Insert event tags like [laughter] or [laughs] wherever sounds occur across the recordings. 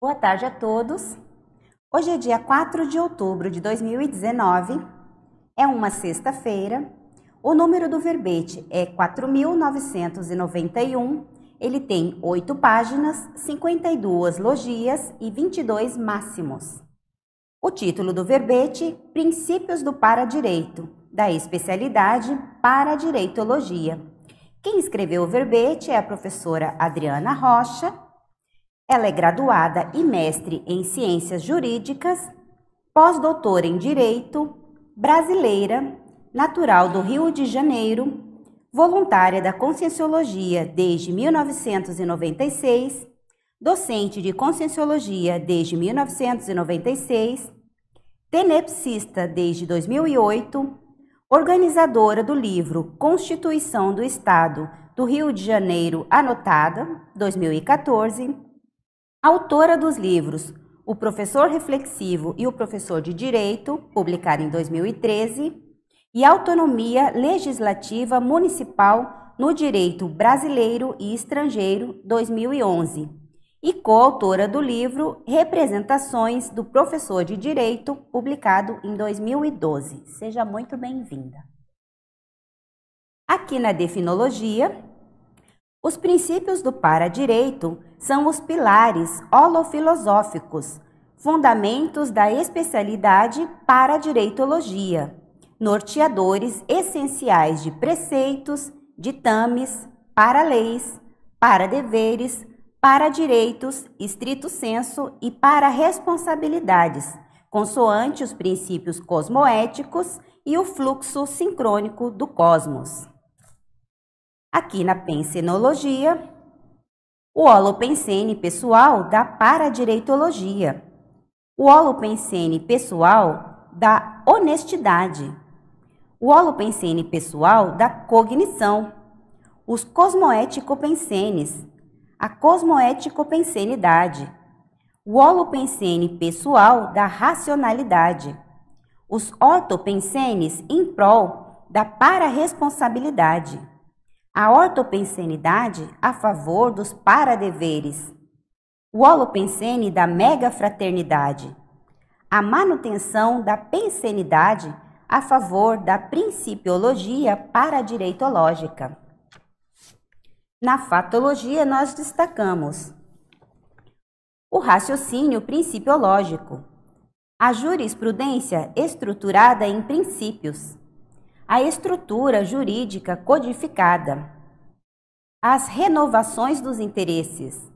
Boa tarde a todos. Hoje é dia 4 de outubro de 2019, é uma sexta-feira. O número do verbete é 4.991. Ele tem 8 páginas, 52 logias e 22 máximos. O título do verbete: Princípios do Paradireito, da especialidade Paradireitologia. Quem escreveu o verbete é a professora Adriana Rocha ela é graduada e mestre em Ciências Jurídicas, pós-doutora em Direito, brasileira, natural do Rio de Janeiro, voluntária da Conscienciologia desde 1996, docente de Conscienciologia desde 1996, tenepsista desde 2008, organizadora do livro Constituição do Estado do Rio de Janeiro Anotada, 2014 Autora dos livros O Professor Reflexivo e o Professor de Direito, publicado em 2013, e Autonomia Legislativa Municipal no Direito Brasileiro e Estrangeiro, 2011, e coautora do livro Representações do Professor de Direito, publicado em 2012. Seja muito bem-vinda. Aqui na Definologia, os princípios do para-direito são os pilares holofilosóficos, fundamentos da especialidade para a direitologia, norteadores essenciais de preceitos, ditames, para leis, para deveres, para direitos, estrito senso e para responsabilidades, consoante os princípios cosmoéticos e o fluxo sincrônico do cosmos. Aqui na Pensenologia, o holopensene pessoal da paradireitologia. O holopensene pessoal da honestidade. O holopensene pessoal da cognição. Os cosmoético-pensenes. A cosmoético-pensenidade. O holopensene pessoal da racionalidade. Os ortopensenes em prol da pararesponsabilidade a ortopensenidade a favor dos paradeveres, o holopensene da megafraternidade, a manutenção da pensenidade a favor da principiologia paradireitológica. Na fatologia, nós destacamos o raciocínio principiológico, a jurisprudência estruturada em princípios, a estrutura jurídica codificada, as renovações dos interesses,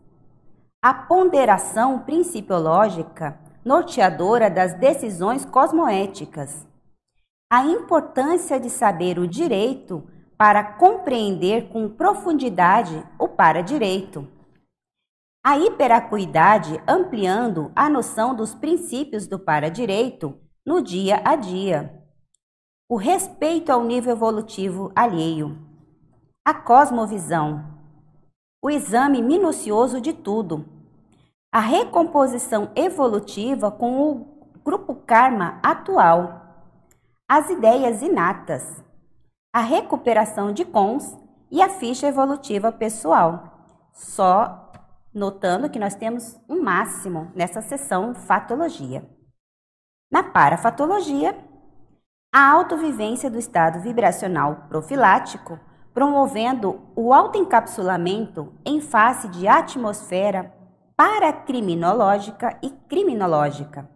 a ponderação principiológica norteadora das decisões cosmoéticas, a importância de saber o direito para compreender com profundidade o para-direito. A hiperacuidade ampliando a noção dos princípios do para-direito no dia a dia o respeito ao nível evolutivo alheio, a cosmovisão, o exame minucioso de tudo, a recomposição evolutiva com o grupo karma atual, as ideias inatas, a recuperação de cons e a ficha evolutiva pessoal. Só notando que nós temos um máximo nessa sessão fatologia. Na parafatologia, a autovivência do estado vibracional profilático, promovendo o autoencapsulamento em face de atmosfera paracriminológica e criminológica.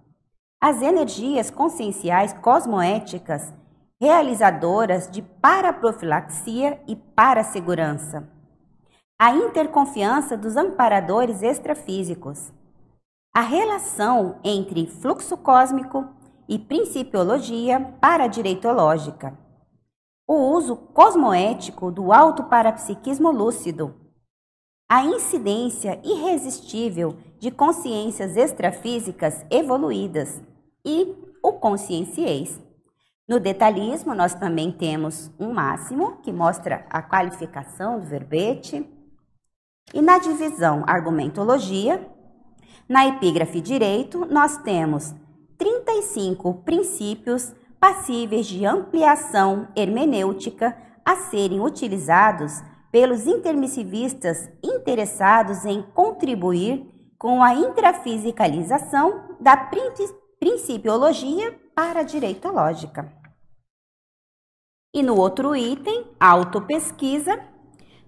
As energias conscienciais cosmoéticas realizadoras de paraprofilaxia e parasegurança. A interconfiança dos amparadores extrafísicos. A relação entre fluxo cósmico e principiologia paradireitológica. O uso cosmoético do alto parapsiquismo lúcido. A incidência irresistível de consciências extrafísicas evoluídas e o conscienciês. No detalhismo, nós também temos um máximo, que mostra a qualificação do verbete. E na divisão argumentologia, na epígrafe direito, nós temos 35 princípios passíveis de ampliação hermenêutica a serem utilizados pelos intermissivistas interessados em contribuir com a intrafisicalização da principiologia para a lógica E no outro item, autopesquisa,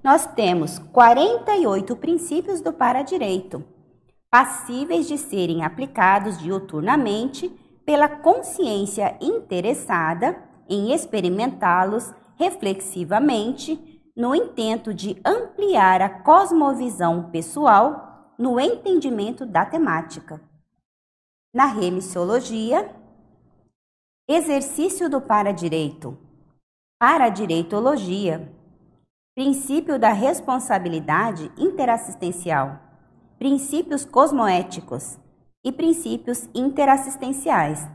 nós temos 48 princípios do paradireito, passíveis de serem aplicados dioturnamente pela consciência interessada em experimentá-los reflexivamente no intento de ampliar a cosmovisão pessoal no entendimento da temática. Na remissologia, exercício do paradireito, paradireitologia, princípio da responsabilidade interassistencial princípios cosmoéticos e princípios interassistenciais.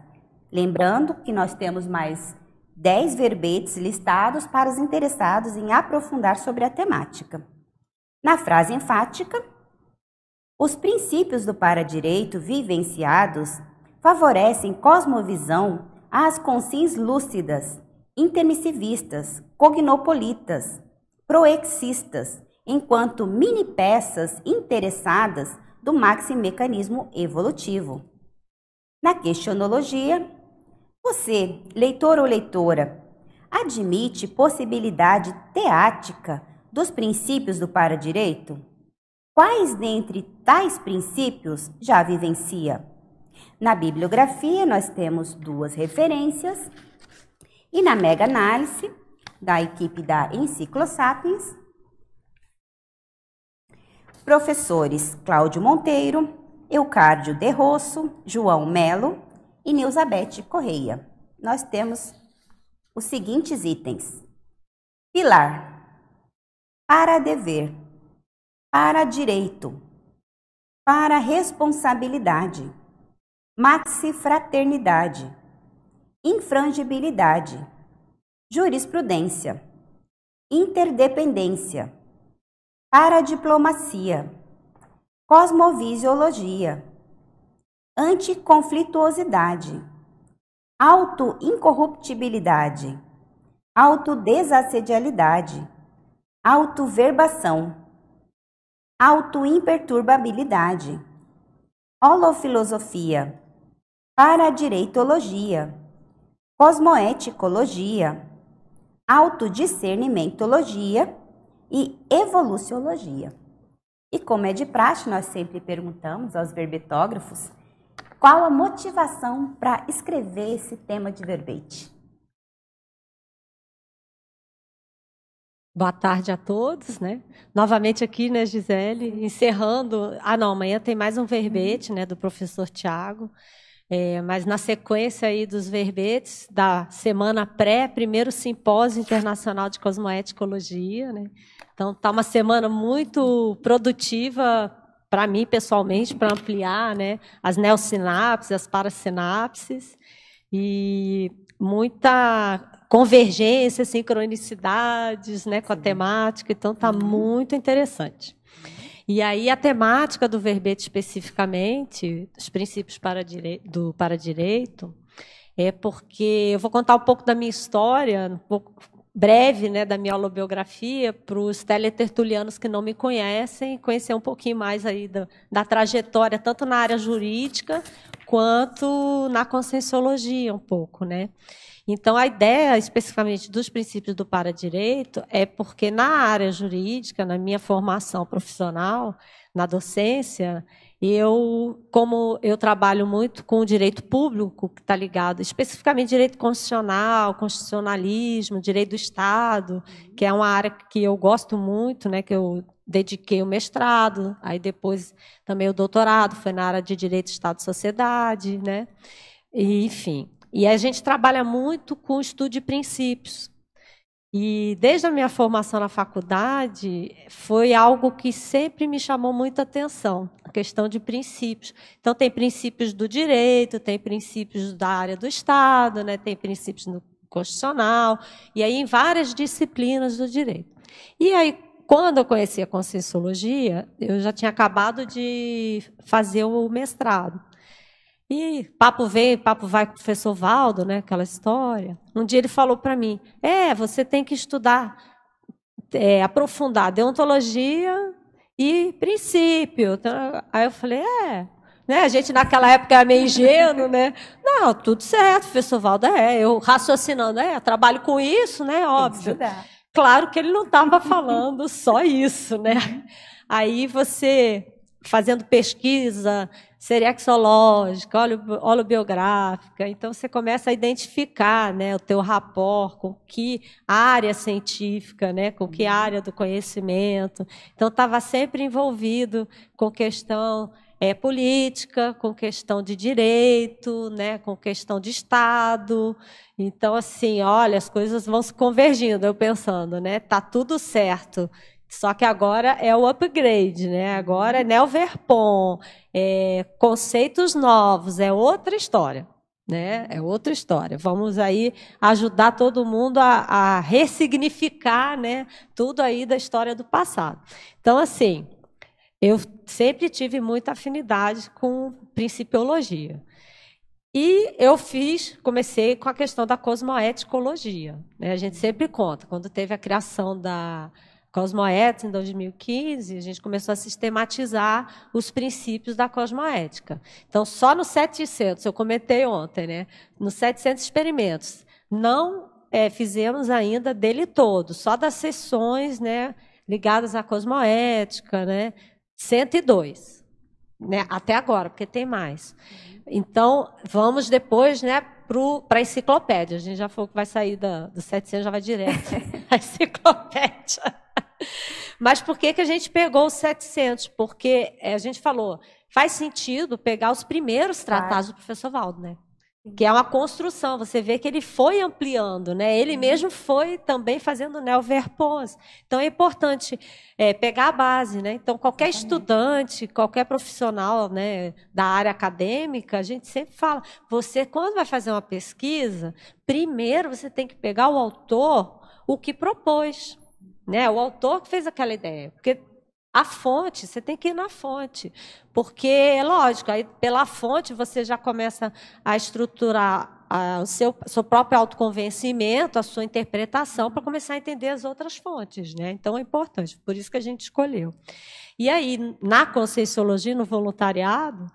Lembrando que nós temos mais 10 verbetes listados para os interessados em aprofundar sobre a temática. Na frase enfática, os princípios do paradireito vivenciados favorecem cosmovisão às consciências lúcidas, intermissivistas, cognopolitas, proexistas enquanto mini peças interessadas do mecanismo evolutivo. Na questionologia, você, leitor ou leitora, admite possibilidade teática dos princípios do para-direito? Quais dentre tais princípios já vivencia? Na bibliografia, nós temos duas referências. E na mega-análise, da equipe da Sapiens, professores Cláudio Monteiro, Eucárdio De Rosso, João Melo e Nilzabete Correia. Nós temos os seguintes itens: pilar, para dever, para direito, para responsabilidade, maxifraternidade, infrangibilidade, jurisprudência, interdependência paradiplomacia, cosmovisiologia, anticonflituosidade, autoincorruptibilidade, autodesassedialidade, autoverbação, autoimperturbabilidade, holofilosofia, paradireitologia, cosmoeticologia, autodiscernimentologia e evoluciologia. E como é de praxe, nós sempre perguntamos aos verbetógrafos qual a motivação para escrever esse tema de verbete. Boa tarde a todos, né? Novamente aqui, né, Gisele, encerrando. Ah, não, amanhã tem mais um verbete, né, do professor Tiago. É, mas na sequência aí dos verbetes da semana pré, primeiro simpósio internacional de cosmoeticologia, né? Então tá uma semana muito produtiva para mim pessoalmente para ampliar, né? As neossinapses, as parasinapses e muita convergência, sincronicidades, né? Com a temática, então tá muito interessante. E aí a temática do verbete especificamente, os princípios para direito, do para direito, é porque eu vou contar um pouco da minha história, um pouco breve, né, da minha holobiografia para os teletertulianos que não me conhecem, conhecer um pouquinho mais aí da, da trajetória tanto na área jurídica quanto na conscienciologia um pouco, né? Então, a ideia especificamente dos princípios do para-direito é porque na área jurídica, na minha formação profissional, na docência, eu, como eu trabalho muito com o direito público, que está ligado especificamente direito constitucional, constitucionalismo, direito do Estado, que é uma área que eu gosto muito, né, que eu dediquei o mestrado, aí depois também o doutorado foi na área de direito Estado e sociedade, né? E, enfim. E a gente trabalha muito com estudo de princípios. E desde a minha formação na faculdade, foi algo que sempre me chamou muita atenção, a questão de princípios. Então, tem princípios do direito, tem princípios da área do Estado, né? tem princípios no constitucional, e aí em várias disciplinas do direito. E aí, quando eu conheci a Conscienciologia, eu já tinha acabado de fazer o mestrado. E papo vem, papo vai com o professor Valdo, né? Aquela história. Um dia ele falou para mim: é, você tem que estudar, é, aprofundar deontologia e princípio. Então, aí eu falei: é. Né? A gente naquela época era meio ingênuo, né? Não, tudo certo, professor Valdo, é. Eu raciocinando, é, trabalho com isso, né? Óbvio. Claro que ele não estava falando só isso, né? Uhum. Aí você fazendo pesquisa serexológica, oleobiográfica. Então, você começa a identificar né, o teu rapport com que área científica, né, com que uhum. área do conhecimento. Então, estava sempre envolvido com questão é, política, com questão de direito, né, com questão de Estado. Então, assim, olha, as coisas vão se convergindo, eu pensando, né? Tá tudo certo. Só que agora é o upgrade, né? Agora é Nelverpon, é conceitos novos, é outra história. Né? É outra história. Vamos aí ajudar todo mundo a, a ressignificar né, tudo aí da história do passado. Então, assim, eu sempre tive muita afinidade com principiologia. E eu fiz, comecei com a questão da cosmoeticologia. Né? A gente sempre conta, quando teve a criação da, Cosmoética, em então, 2015, a gente começou a sistematizar os princípios da cosmoética. Então, só nos 700, eu comentei ontem, né? Nos 700 experimentos, não é, fizemos ainda dele todo, só das sessões né, ligadas à cosmoética, né? 102, né? Até agora, porque tem mais. Uhum. Então, vamos depois, né? para a enciclopédia. A gente já falou que vai sair da, do 700, já vai direto à [laughs] enciclopédia. Mas por que, que a gente pegou os 700? Porque é, a gente falou, faz sentido pegar os primeiros tratados do professor Valdo, né? que é uma construção. Você vê que ele foi ampliando, né? Ele uhum. mesmo foi também fazendo neoverpons. Então é importante é, pegar a base, né? Então qualquer estudante, qualquer profissional, né, da área acadêmica, a gente sempre fala: você quando vai fazer uma pesquisa, primeiro você tem que pegar o autor, o que propôs, né? O autor que fez aquela ideia, porque a fonte, você tem que ir na fonte. Porque, é lógico, aí pela fonte você já começa a estruturar a, ah, o seu, seu próprio autoconvencimento, a sua interpretação, para começar a entender as outras fontes. Né? Então é importante, por isso que a gente escolheu. E aí, na Conscienciologia, no voluntariado,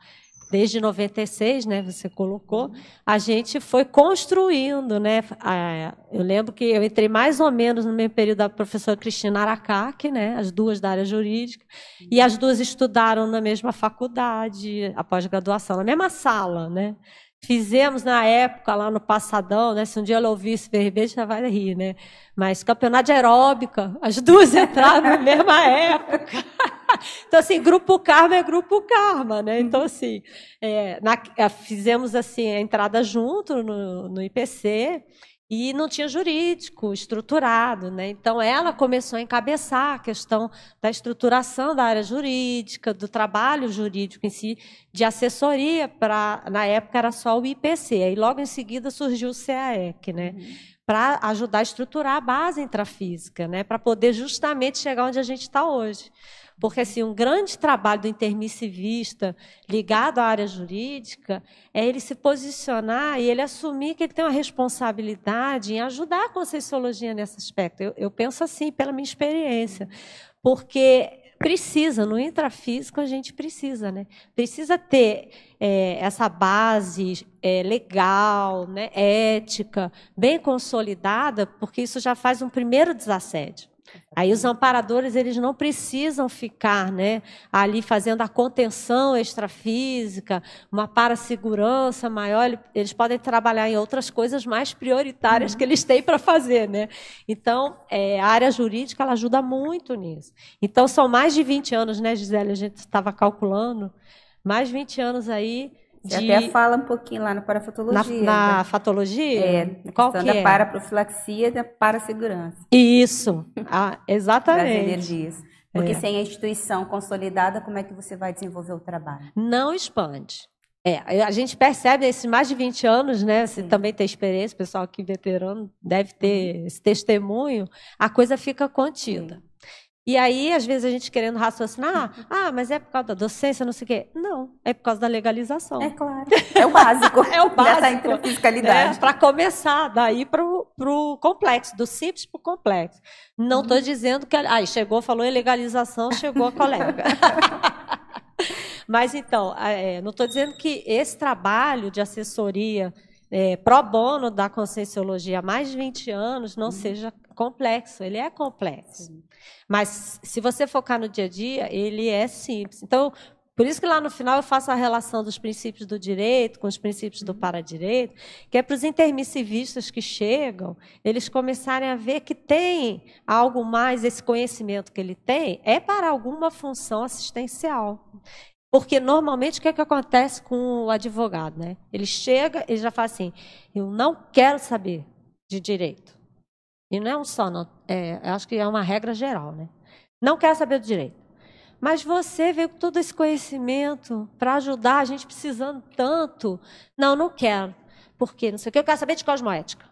desde 96, né, você colocou, uhum. a gente foi construindo, né? Eu lembro que eu entrei mais ou menos no mesmo período da professora Cristina Aracaque, né, as duas da área jurídica, e uhum. as duas estudaram na mesma faculdade, após graduação, na mesma sala, né? Fizemos na época, lá no Passadão, né? Se um dia ela ouvir esse verbejo, já vai rir, né? Mas campeonato de aeróbica, as duas [laughs] entraram na mesma época. [laughs] Então, assim, grupo karma é grupo karma, né? Uhum. Então, assim, é, na, é, fizemos assim, a entrada junto no, no IPC e não tinha jurídico estruturado. Né? Então, ela começou a encabeçar a questão da estruturação da área jurídica, do trabalho jurídico em si, de assessoria para, na época, era só o IPC. Aí, logo em seguida, surgiu o CAEC, né? Uhum. para ajudar a estruturar a base intrafísica, né? para poder justamente chegar onde a gente está hoje. Porque assim, um grande trabalho do intermissivista ligado à área jurídica é ele se posicionar e ele assumir que ele tem uma responsabilidade em ajudar a conscienciologia nesse aspecto. Eu, eu penso assim, pela minha experiência. Porque precisa, no intrafísico a gente precisa, né? Precisa ter é, essa base é, legal, né? ética, bem consolidada, porque isso já faz um primeiro desassédio. Aí os amparadores, eles não precisam ficar né, ali fazendo a contenção extrafísica, uma parasegurança maior, eles podem trabalhar em outras coisas mais prioritárias uhum. que eles têm para fazer. Né? Então, é, a área jurídica ela ajuda muito nisso. Então, são mais de 20 anos, né, Gisele? A gente estava calculando, mais de 20 anos aí você de... até fala um pouquinho lá na parafatologia. Na, na né? fatologia? É, na Qual que da é? paraprofilaxia e da parasegurança. Isso, ah, [laughs] exatamente. das energias. É. Porque é. sem a instituição consolidada, como é que você vai desenvolver o trabalho? Não expande. É, a gente percebe esses mais de 20 anos, né? Você Sim. também tem experiência, o pessoal aqui veterano deve ter uhum. esse testemunho, a coisa fica contida. Sim. E aí, às vezes, a gente querendo raciocinar, ah, ah, mas é por causa da docência, não sei o quê. Não, é por causa da legalização. É claro. É o básico. [laughs] é o básico. fiscalidade. Né? Para começar, daí para o complexo, do simples para o complexo. Não estou uhum. dizendo que. Aí ah, chegou, falou em legalização, chegou a colega. [laughs] mas então, é, não estou dizendo que esse trabalho de assessoria é, pro bono da conscienciologia há mais de 20 anos não uhum. seja complexo. Ele é complexo. Mas se você focar no dia a dia, ele é simples. Então, por isso que lá no final eu faço a relação dos princípios do direito com os princípios do uhum. paradireito, que é para os intermissivistas que chegam, eles começarem a ver que tem algo mais, esse conhecimento que ele tem é para alguma função assistencial. Porque normalmente o que, é que acontece com o advogado? Né? Ele chega e já fala assim: eu não quero saber de direito. E não é um só, não, é, acho que é uma regra geral, né? Não quer saber do direito. Mas você veio com todo esse conhecimento para ajudar a gente precisando tanto. Não, não quero. Porque não sei o que, eu quero saber de cosmoética.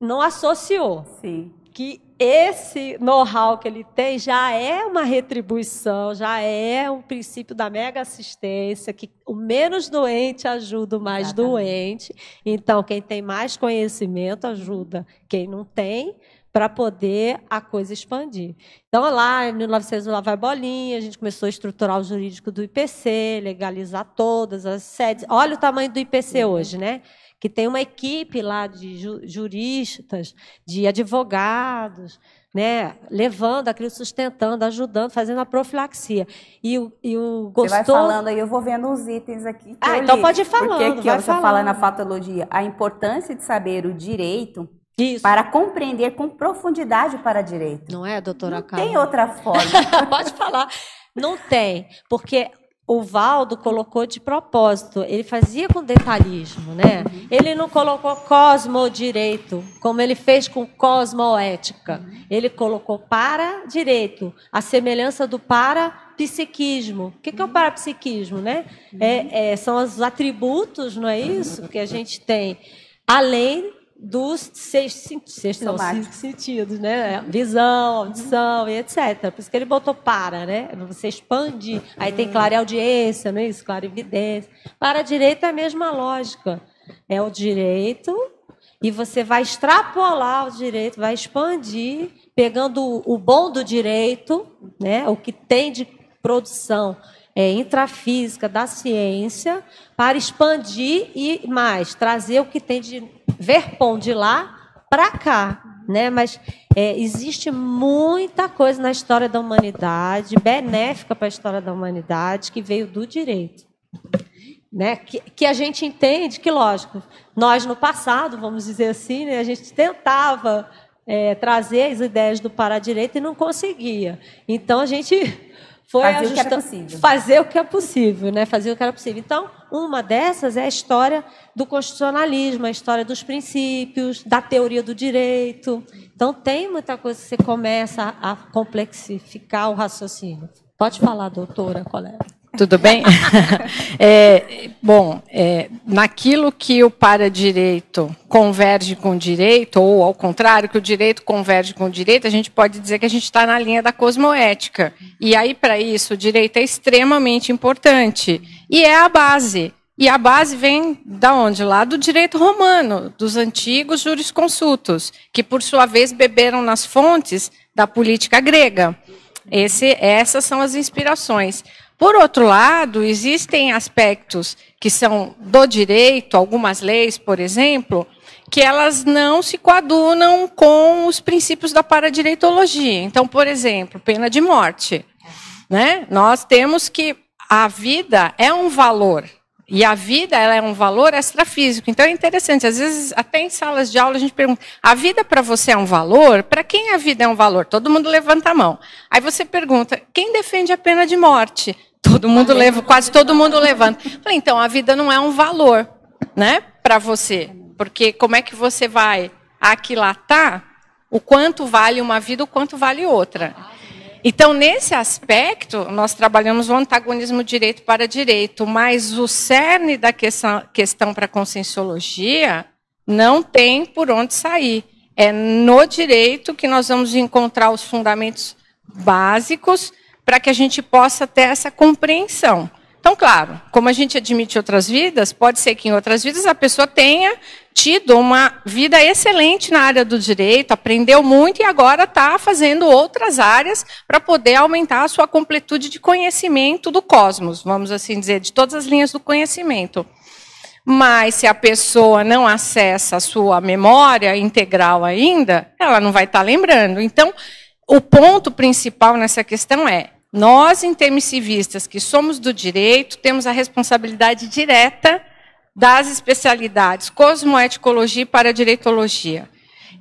Não associou. Sim que esse know-how que ele tem já é uma retribuição, já é um princípio da mega assistência, que o menos doente ajuda o mais Exatamente. doente. Então, quem tem mais conhecimento ajuda quem não tem, para poder a coisa expandir. Então, lá em 1900, lá vai bolinha, a gente começou a estruturar o jurídico do IPC, legalizar todas as sedes. Olha o tamanho do IPC uhum. hoje, né? que tem uma equipe lá de ju juristas, de advogados, né, levando aquilo, sustentando, ajudando, fazendo a profilaxia. E o, e o gostou... Você vai falando aí, eu vou vendo os itens aqui. ah, então pode ir falando. Porque aqui ó, você falando. fala na patologia a importância de saber o direito isso. Para compreender com profundidade para direito. Não é, doutora Não Carla? Tem outra forma. [laughs] Pode falar. Não tem, porque o Valdo colocou de propósito, ele fazia com detalhismo, né? Uhum. Ele não colocou cosmo direito, como ele fez com cosmoética. Uhum. Ele colocou para direito, a semelhança do para psiquismo. O que, que é o parapsiquismo, né? É, é, são os atributos, não é isso, que a gente tem, além dos seis, não, cinco sentidos, né? Visão, audição e etc. Por isso que ele botou para, né? Você expande, aí tem hum. clara audiência, não é isso? Clara evidência. Para a direita é a mesma lógica. É o direito e você vai extrapolar o direito, vai expandir, pegando o bom do direito, né? O que tem de produção é, intrafísica da ciência para expandir e mais trazer o que tem de verpom de lá para cá, né? Mas é, existe muita coisa na história da humanidade benéfica para a história da humanidade que veio do direito. Né? Que, que, a gente entende que, lógico, nós no passado, vamos dizer assim, né, a gente tentava é, trazer as ideias do para-direito e não conseguia. Então a gente foi fazer o que é possível. Fazer o que é possível, né? Fazer o que era possível. Então, uma dessas é a história do constitucionalismo, a história dos princípios, da teoria do direito. Então, tem muita coisa que você começa a complexificar o raciocínio. Pode falar, doutora, colega. Tudo bem? [laughs] é, bom, é, naquilo que o para-direito converge com o direito, ou ao contrário, que o direito converge com o direito, a gente pode dizer que a gente está na linha da cosmoética. E aí, para isso, o direito é extremamente importante. E é a base. E a base vem da onde? Lá do direito romano, dos antigos jurisconsultos, que, por sua vez, beberam nas fontes da política grega. Esse, essas são as inspirações. Por outro lado, existem aspectos que são do direito, algumas leis, por exemplo, que elas não se coadunam com os princípios da paradireitologia. Então, por exemplo, pena de morte. Né? Nós temos que a vida é um valor. E a vida ela é um valor extrafísico. Então é interessante, às vezes, até em salas de aula, a gente pergunta: a vida para você é um valor? Para quem a vida é um valor? Todo mundo levanta a mão. Aí você pergunta: quem defende a pena de morte? Todo mundo leva, quase todo mundo levanta. Falei, então a vida não é um valor, né, para você, porque como é que você vai aquilatar o quanto vale uma vida, o quanto vale outra? Então, nesse aspecto, nós trabalhamos o antagonismo direito para direito, mas o cerne da questão, questão para a conscienciologia não tem por onde sair. É no direito que nós vamos encontrar os fundamentos básicos para que a gente possa ter essa compreensão. Então, claro, como a gente admite outras vidas, pode ser que em outras vidas a pessoa tenha tido uma vida excelente na área do direito, aprendeu muito e agora está fazendo outras áreas para poder aumentar a sua completude de conhecimento do cosmos, vamos assim dizer, de todas as linhas do conhecimento. Mas se a pessoa não acessa a sua memória integral ainda, ela não vai estar tá lembrando. Então, o ponto principal nessa questão é nós, intermissivistas que somos do direito, temos a responsabilidade direta das especialidades cosmoeticologia e paradireitologia.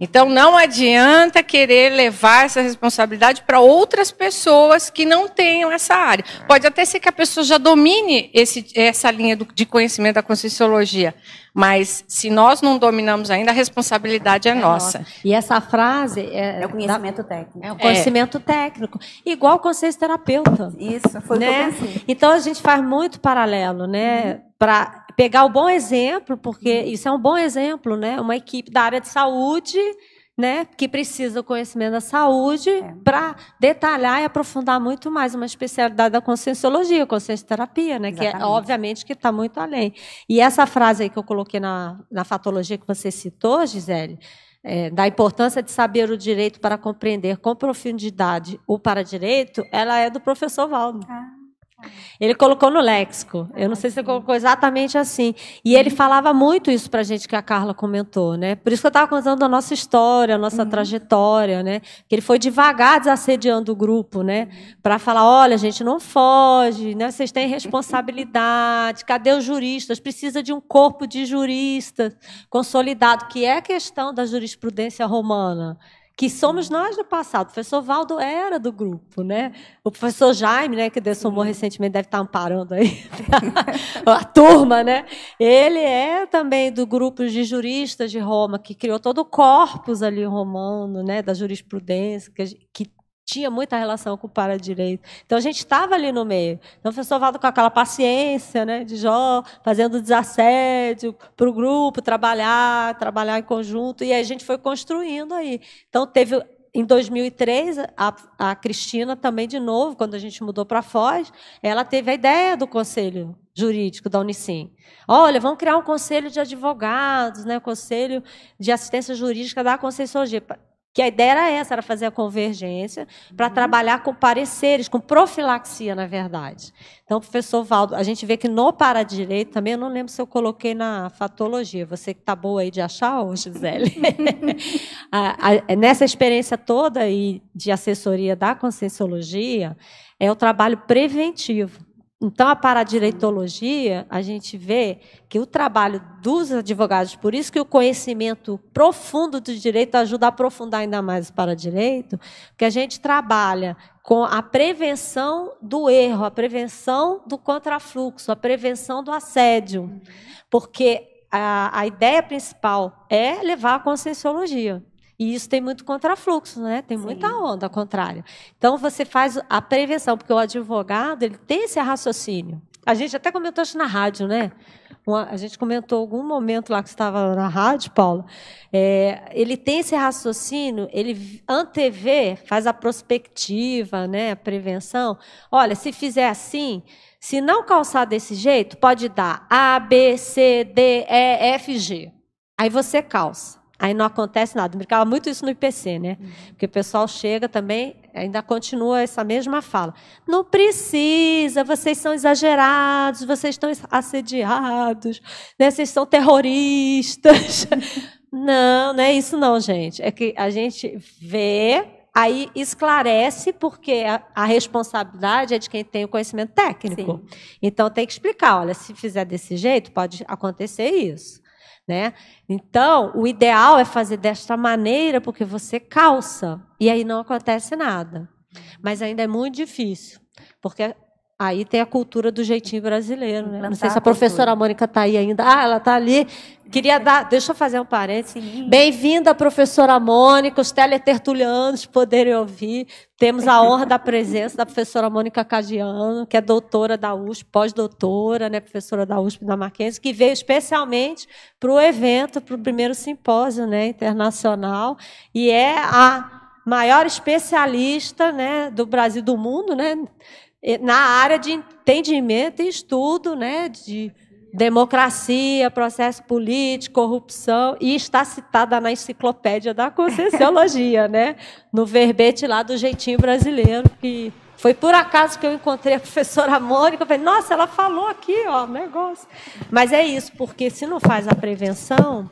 Então não adianta querer levar essa responsabilidade para outras pessoas que não tenham essa área. É. Pode até ser que a pessoa já domine esse, essa linha do, de conhecimento da conscienciologia, mas se nós não dominamos ainda, a responsabilidade é, é nossa. nossa. E essa frase é, é o conhecimento da, técnico. É o conhecimento é. técnico, igual consciência terapeuta. Isso, foi né? o que eu né? pensei. Então a gente faz muito paralelo, né? Uhum. Para pegar o bom exemplo, porque uhum. isso é um bom exemplo, né? Uma equipe da área de saúde, né, que precisa do conhecimento da saúde é. para detalhar e aprofundar muito mais uma especialidade da conscienciologia, consciencioterapia, né, Exatamente. que é, obviamente que está muito além. E essa frase aí que eu coloquei na, na fatologia que você citou, Gisele, é, da importância de saber o direito para compreender com profundidade o para-direito, ela é do professor Valdo. Ah. Ele colocou no léxico. Eu não sei se ele colocou exatamente assim. E ele falava muito isso para a gente que a Carla comentou, né? Por isso que eu estava contando a nossa história, a nossa uhum. trajetória, né? Que ele foi devagar desassediando o grupo, né? Uhum. Para falar, olha, gente, não foge, né? Vocês têm responsabilidade. Cadê os juristas? Precisa de um corpo de juristas consolidado, que é a questão da jurisprudência romana que somos nós no passado. O professor Valdo era do grupo, né? O professor Jaime, né, que dessomou uhum. recentemente, deve estar amparando aí [laughs] a turma, né? Ele é também do grupo de juristas de Roma, que criou todo o corpus ali romano, né, da jurisprudência, que, que tinha muita relação com o para-direito. Então a gente estava ali no meio. Então o professor Valdo com aquela paciência né, de Jó, fazendo desassédio para o grupo, trabalhar, trabalhar em conjunto, e a gente foi construindo aí. Então teve. Em 2003, a, a Cristina também, de novo, quando a gente mudou para Foz, ela teve a ideia do conselho jurídico da Unicim. Olha, vamos criar um conselho de advogados, né, um conselho de assistência jurídica da Conceição que a ideia era essa, era fazer a convergência para uhum. trabalhar com pareceres, com profilaxia, na verdade. Então, professor Valdo, a gente vê que no para-direito também, eu não lembro se eu coloquei na fatologia, você que está boa aí de achar, ô Gisele. [laughs] [laughs] a, a, é, nessa experiência toda aí de assessoria da conscienciologia, é o trabalho preventivo. Então, a paradireitologia, a gente vê que o trabalho dos advogados, por isso que o conhecimento profundo do direito ajuda a aprofundar ainda mais o paradireito, que a gente trabalha com a prevenção do erro, a prevenção do contrafluxo, a prevenção do assédio. Uhum. Porque a, a ideia principal é levar a conscienciologia. E isso tem muito contrafluxo, né? Tem Sim. muita onda contrária. Então você faz a prevenção, porque o advogado ele tem esse raciocínio. A gente até comentou isso na rádio, né? Uma, a gente comentou algum momento lá que você estava na rádio, Paula. É, ele tem esse raciocínio, ele antevê, faz a prospectiva, né? A prevenção. Olha, se fizer assim, se não calçar desse jeito, pode dar A, B, C, D, E, F, G. Aí você calça aí não acontece nada. Eu brincava muito isso no IPC, né? Porque o pessoal chega também, ainda continua essa mesma fala. Não precisa, vocês são exagerados, vocês estão assediados, né? vocês são terroristas. [laughs] não, não é isso não, gente. É que a gente vê aí esclarece, porque a, a, responsabilidade é de quem tem o conhecimento técnico. Sim. Então tem que explicar: olha, se fizer desse jeito, pode acontecer isso. Né? Então, o ideal é fazer desta maneira porque você calça e aí não acontece nada. Mas ainda é muito difícil, porque Aí tem a cultura do jeitinho brasileiro, né? Não sei se a, a professora Mônica está aí ainda. Ah, ela está ali. Queria dar. Deixa eu fazer um parênteses. Bem-vinda, professora Mônica. Os teletertulianos poderem ouvir. Temos a honra da presença da professora Mônica Cadiano, que é doutora da USP, pós-doutora, né? Professora da USP da Mackenzie, que veio especialmente para o evento, para o primeiro simpósio né? internacional. E é a maior especialista né, do Brasil, do mundo, né, na área de entendimento e estudo né, de democracia, processo político, corrupção, e está citada na enciclopédia da Conscienciologia, [laughs] né, no verbete lá do jeitinho brasileiro, que foi por acaso que eu encontrei a professora Mônica, eu falei, nossa, ela falou aqui, ó, negócio. Mas é isso, porque se não faz a prevenção,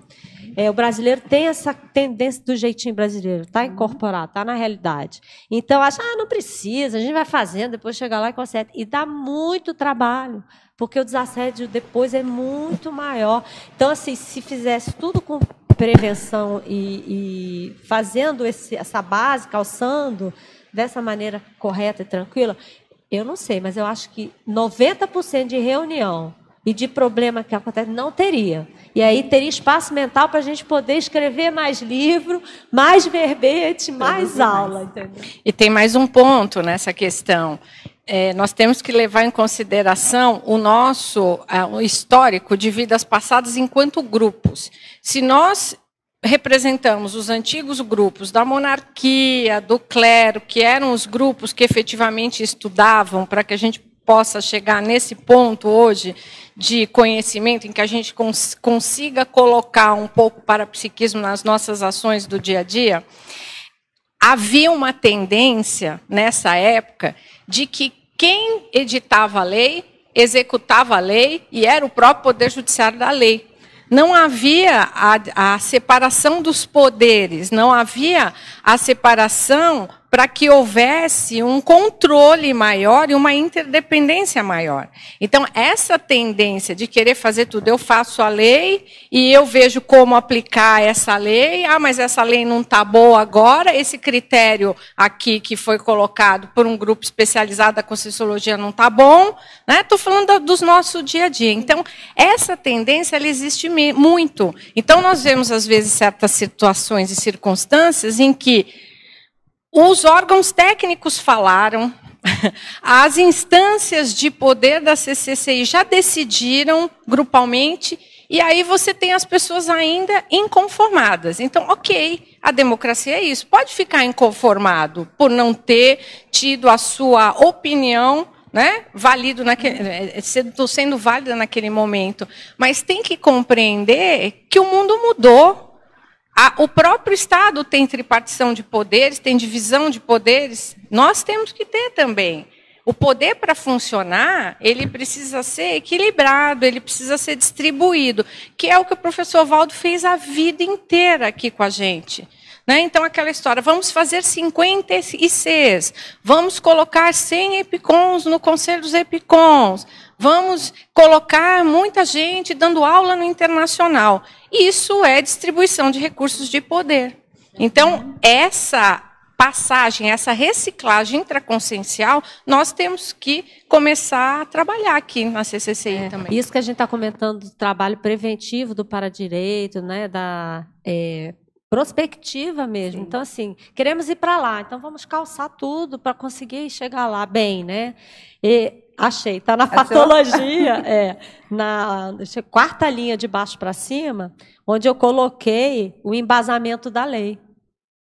é, o brasileiro tem essa tendência do jeitinho brasileiro, tá uhum. incorporado, tá na realidade. Então, acha, ah, não precisa, a gente vai fazendo, depois chega lá e conserta. E dá muito trabalho, porque o desassédio depois é muito maior. Então, assim, se fizesse tudo com prevenção e, e fazendo esse, essa base, calçando dessa maneira correta e tranquila, eu não sei, mas eu acho que 90% de reunião e de problema que acontece, não teria. E aí teria espaço mental para a gente poder escrever mais livro, mais verbete, mais Todos aula. Entendeu? E tem mais um ponto nessa questão. É, nós temos que levar em consideração o nosso o histórico de vidas passadas enquanto grupos. Se nós representamos os antigos grupos da monarquia, do clero, que eram os grupos que efetivamente estudavam para que a gente possa chegar nesse ponto hoje de conhecimento em que a gente cons consiga colocar um pouco para psiquismo nas nossas ações do dia a dia, havia uma tendência nessa época de que quem editava a lei executava a lei e era o próprio poder judiciário da lei. Não havia a, a separação dos poderes, não havia a separação para que houvesse um controle maior e uma interdependência maior. Então, essa tendência de querer fazer tudo, eu faço a lei e eu vejo como aplicar essa lei, ah, mas essa lei não está boa agora, esse critério aqui que foi colocado por um grupo especializado da Conscienciologia não está bom, estou né? falando dos nosso dia a dia. Então, essa tendência ela existe muito. Então, nós vemos, às vezes, certas situações e circunstâncias em que os órgãos técnicos falaram, [laughs] as instâncias de poder da CCCI já decidiram grupalmente, e aí você tem as pessoas ainda inconformadas. Então, ok, a democracia é isso. Pode ficar inconformado por não ter tido a sua opinião né, válido naquele, eh, sendo válida naquele momento, mas tem que compreender que o mundo mudou, a, o próprio Estado tem tripartição de poderes, tem divisão de poderes. Nós temos que ter também. O poder para funcionar, ele precisa ser equilibrado, ele precisa ser distribuído, que é o que o professor Valdo fez a vida inteira aqui com a gente. Né? Então, aquela história, vamos fazer 56, vamos colocar 100 EPICONs no Conselho dos EPICONs, vamos colocar muita gente dando aula no internacional. Isso é distribuição de recursos de poder. Então, essa passagem, essa reciclagem intraconsciencial, nós temos que começar a trabalhar aqui na CCCI é, também. Isso que a gente está comentando do trabalho preventivo do para direito, né, da é, prospectiva mesmo. Sim. Então, assim, queremos ir para lá, então vamos calçar tudo para conseguir chegar lá bem, né? E achei, tá na é patologia, [laughs] é, na quarta linha de baixo para cima, onde eu coloquei o embasamento da lei.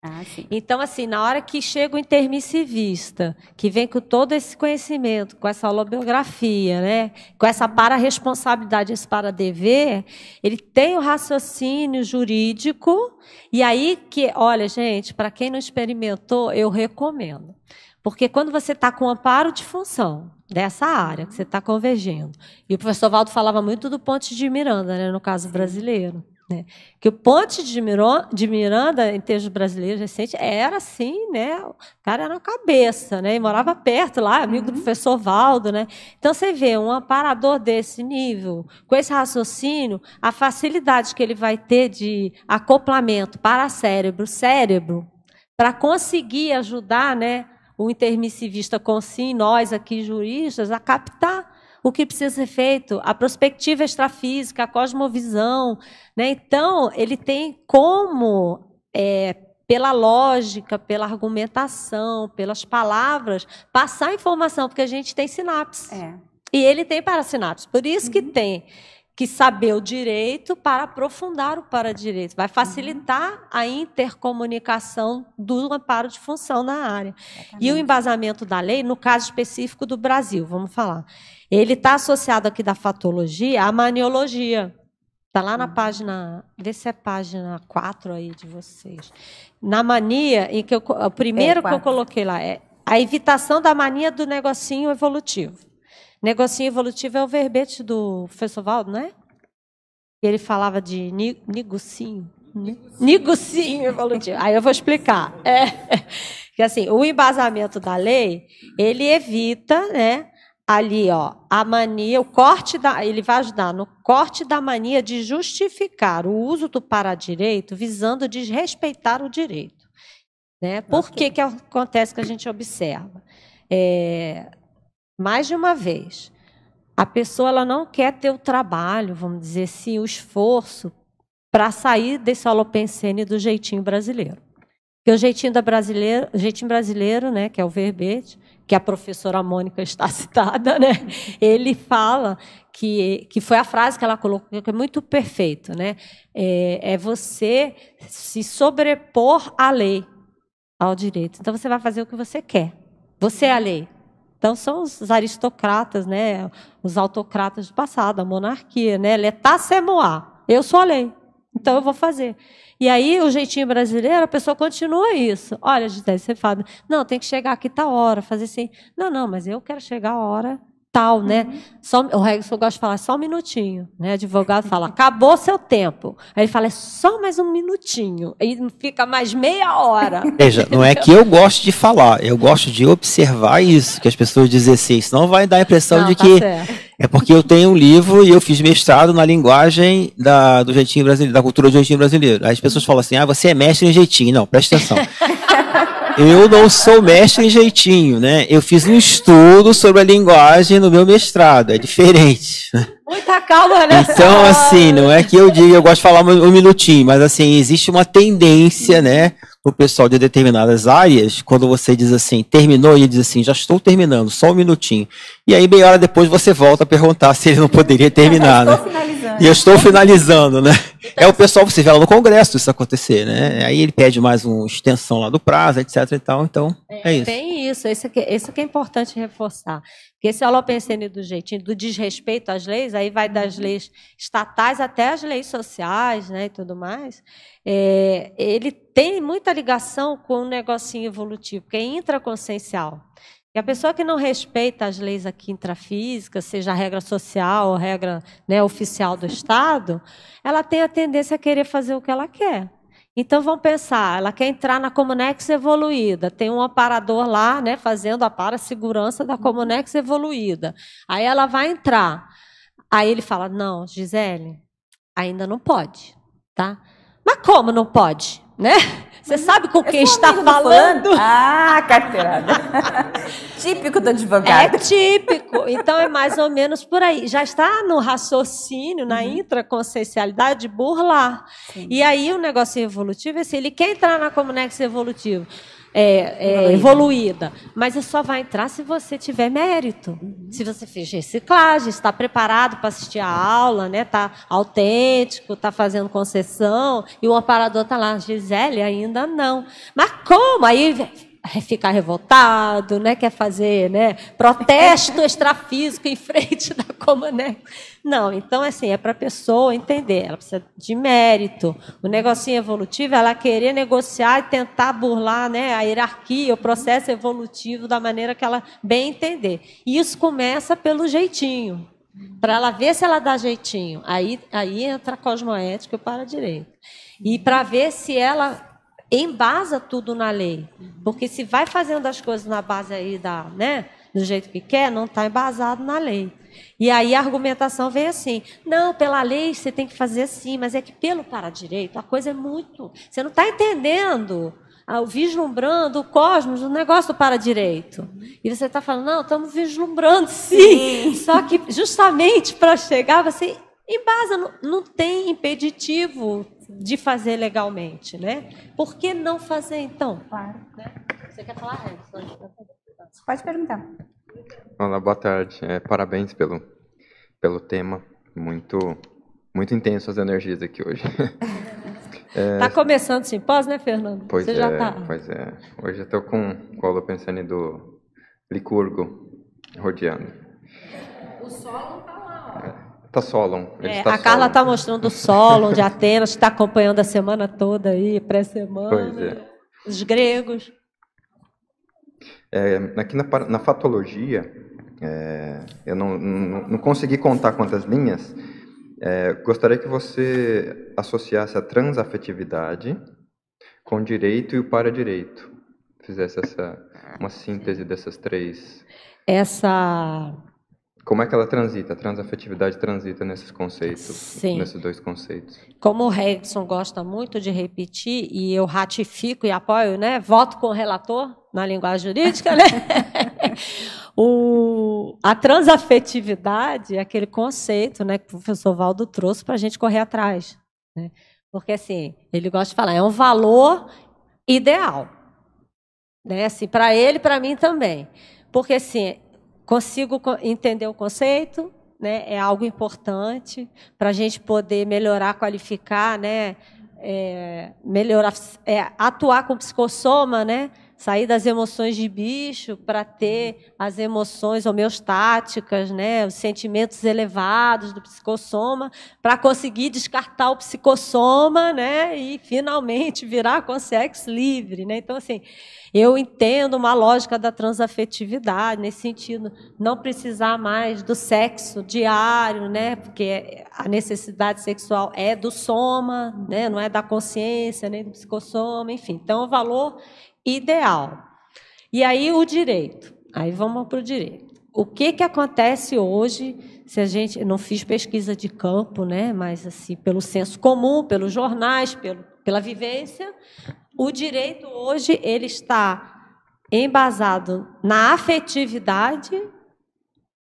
Ah, então, assim, na hora que chega o intermissivista, que vem com todo esse conhecimento, com essa holobiografia, né, com essa para-responsabilidade, esse para-dever, ele tem o raciocínio jurídico, e aí que, olha, gente, para quem não experimentou, eu recomendo. Porque quando você está com amparo de função dessa área que você está convergendo e o professor Valdo falava muito do ponte de Miranda, né, no caso brasileiro. Né? Que o Ponte de, Miró, de Miranda, em termos brasileiros recentes, era assim, né? O cara era uma cabeça, né? E morava perto lá, amigo uhum. do professor Valdo, né? Então você vê um amparador desse nível, com esse raciocínio, a facilidade que ele vai ter de acoplamento para cérebro, cérebro, para conseguir ajudar, né? O intermissivista sim, nós aqui juristas, a captar o que precisa ser feito, a perspectiva extrafísica, a cosmovisão. Né? Então, ele tem como, é, pela lógica, pela argumentação, pelas palavras, passar informação, porque a gente tem sinapse. É. E ele tem parasinapse. Por isso uhum. que tem que saber o direito para aprofundar o para-direito. Vai uhum. facilitar uhum. a intercomunicação do amparo de função na área. Exatamente. E o embasamento da lei, no caso específico do Brasil, vamos falar. Ele está associado aqui da fatologia à maniologia. Está lá na hum. página, vê se é página 4 aí de vocês. Na mania, em que eu, o primeiro é, que eu coloquei lá é a evitação da mania do negocinho evolutivo. Negocinho evolutivo é o verbete do professor Valdo, não é? Ele falava de ni, negocinho. Negocinho evolutivo. Aí eu vou explicar. É, [laughs] que assim, o embasamento da lei, ele evita, né? ali, ó, a mania, o corte da, ele vai ajudar no corte da mania de justificar o uso do para-direito visando desrespeitar o direito. Né? Tá Por que, que acontece que a gente observa? É, mais de uma vez, a pessoa ela não quer ter o trabalho, vamos dizer assim, o esforço para sair desse holopensene do jeitinho brasileiro. Porque o jeitinho, da brasileiro, jeitinho brasileiro, né, que é o verbete, que a professora Mônica está [laughs] citada, né? ele fala que, que foi a frase que ela colocou, que é muito perfeito, né? É, é você se sobrepor à lei, ao direito. Então você vai fazer o que você quer. Você é a lei. Então são os aristocratas, né? Os autocratas do passado, a monarquia, né? Letar semoar. Eu sou a lei. Então eu vou fazer. E aí, o jeitinho brasileiro, a pessoa continua isso. Olha, Gisele, você é fala, não, tem que chegar aqui tal tá hora, fazer assim. Não, não, mas eu quero chegar a hora tal, né? Uhum. Só, o Regson gosta de falar só um minutinho, né? O advogado fala, acabou seu tempo. Aí ele fala, é só mais um minutinho. Aí fica mais meia hora. [laughs] Veja, não é que eu gosto de falar, eu gosto de observar isso, que as pessoas dizem assim, senão vai dar a impressão não, de tá que. Certo é porque eu tenho um livro e eu fiz mestrado na linguagem da, do jeitinho brasileiro, da cultura do jeitinho brasileiro. Aí as pessoas falam assim: ah, você é mestre em jeitinho. Não, presta atenção. Eu não sou mestre em jeitinho, né? Eu fiz um estudo sobre a linguagem no meu mestrado, é diferente. Né? Muita calma, né? Então, [laughs] assim, não é que eu diga, eu gosto de falar um minutinho, mas assim, existe uma tendência, né, o pessoal de determinadas áreas, quando você diz assim, terminou, e ele diz assim, já estou terminando, só um minutinho. E aí, meia hora depois, você volta a perguntar se ele não poderia terminar, né? E eu estou finalizando, né? É o pessoal, você vê lá no Congresso isso acontecer, né? Aí ele pede mais uma extensão lá do prazo, etc e tal, então é, é isso. Tem isso, isso é isso que é importante reforçar. Porque esse alopecene do jeitinho, do desrespeito às leis, aí vai das uhum. leis estatais até as leis sociais, né, e tudo mais, é, ele tem muita ligação com o um negocinho evolutivo, porque é intraconsciencial. E a pessoa que não respeita as leis aqui intrafísicas, seja a regra social, a regra né, oficial do Estado, ela tem a tendência a querer fazer o que ela quer. Então vamos pensar, ela quer entrar na Comunex evoluída, tem um aparador lá, né, fazendo a para-segurança da Comunex evoluída. Aí ela vai entrar. Aí ele fala: "Não, Gisele, ainda não pode", tá? Mas como não pode, né? Você sabe com é quem está tá falando? Ah, [laughs] carteirada. típico do advogado. É típico. Então é mais ou menos por aí. Já está no raciocínio, na uhum. intraconsciencialidade, burlar. Sim. E aí o negócio evolutivo é se assim, ele quer entrar na comunex evolutiva é, é, evoluída. Mas isso é só vai entrar se você tiver mérito. Uhum. Se você fez reciclagem, está preparado para assistir a aula, né? Está autêntico, está fazendo concessão, e o amparador está lá, Gisele, ainda não. Mas como? Aí é ficar revoltado, né? Quer fazer, né? Protesto extrafísico em frente da Comané. Não, então assim é para a pessoa entender. Ela precisa de mérito. O negocinho evolutivo, é ela querer negociar e tentar burlar, né? A hierarquia, o processo evolutivo da maneira que ela bem entender. E isso começa pelo jeitinho, para ela ver se ela dá jeitinho. Aí, aí entra a cosmoética e o para direito. E para ver se ela embasa tudo na lei. Porque se vai fazendo as coisas na base aí da, né, do jeito que quer, não está embasado na lei. E aí a argumentação vem assim: não, pela lei você tem que fazer assim, mas é que pelo para-direito a coisa é muito. Você não está entendendo, o vislumbrando o cosmos, o negócio do para-direito. E você está falando: não, estamos vislumbrando sim. sim. Só que justamente para chegar, você embasa, não, não tem impeditivo, de fazer legalmente, né? Por que não fazer então? Claro. Né? Você quer falar, Pode perguntar. Olá, boa tarde. É, parabéns pelo, pelo tema. Muito, muito intenso as energias aqui hoje. [laughs] É, tá começando sim, pós, né, Fernando? Pois Você é, já tá. Pois é. Hoje eu estou com o colo pensando do Licurgo rodeando. O solo está Tá Solon. É, tá a Carla está mostrando o solo de Atenas, está acompanhando a semana toda aí, pré-semana, é. os gregos. É, aqui na, na fatologia, é, eu não, não, não, consegui contar quantas linhas. É, gostaria que você associasse a transafetividade com o direito e o para-direito. Fizesse essa, uma ah, síntese dessas três. Essa como é que ela transita? A transafetividade transita nesses conceitos, Sim. nesses dois conceitos. Como o Redson gosta muito de repetir, e eu ratifico e apoio, né? Voto com o relator na linguagem jurídica, né? [laughs] o, a transafetividade é aquele conceito né, que o professor Valdo trouxe para a gente correr atrás. Né? Porque, assim, ele gosta de falar, é um valor ideal. Né? Assim, para ele, para mim também. Porque, assim, Consigo entender o conceito, né? É algo importante para a gente poder melhorar, qualificar, né? É, melhorar, é, atuar com psicossoma, né? sair das emoções de bicho para ter as emoções homeostáticas, né, os sentimentos elevados do psicossoma, para conseguir descartar o psicossoma, né, e finalmente virar com sexo livre, né? Então assim, eu entendo uma lógica da transafetividade nesse sentido, não precisar mais do sexo diário, né, porque a necessidade sexual é do soma, né, não é da consciência, nem do psicossoma, enfim. Então o valor ideal. E aí o direito. Aí vamos para o direito. O que, que acontece hoje, se a gente. não fiz pesquisa de campo, né? mas assim, pelo senso comum, pelos jornais, pelo, pela vivência, o direito hoje ele está embasado na afetividade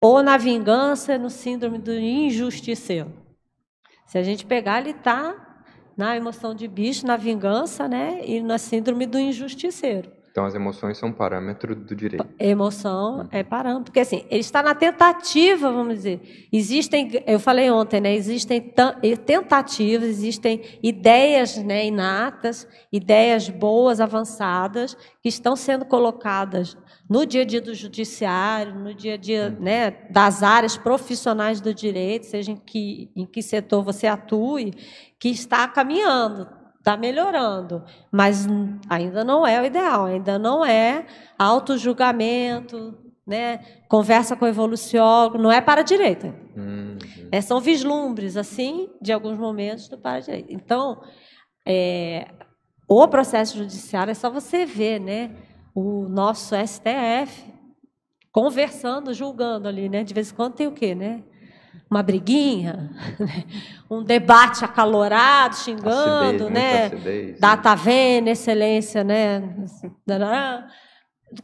ou na vingança, no síndrome do injusticeiro. Se a gente pegar, ele está na emoção de bicho, na vingança, né? E na síndrome do injusticeiro. Então as emoções são parâmetro do direito. Emoção uhum. é parâmetro, porque assim, ele está na tentativa, vamos dizer. Existem, eu falei ontem, né, existem tentativas, existem ideias, né, inatas, ideias boas, avançadas, que estão sendo colocadas no dia a dia do judiciário, no dia a dia, uhum. né, das áreas profissionais do direito, seja em que em que setor você atue, que está caminhando Está melhorando, mas ainda não é o ideal, ainda não é auto-julgamento, né? conversa com o evoluciólogo, não é para a direita. Uhum. É, são vislumbres, assim, de alguns momentos do para a direita. Então, é, o processo judiciário é só você ver né? o nosso STF conversando, julgando ali. Né? De vez em quando tem o quê? Né? uma briguinha, né? [laughs] um debate acalorado, xingando, acidez, né? Acidez, Data vênia, excelência, né?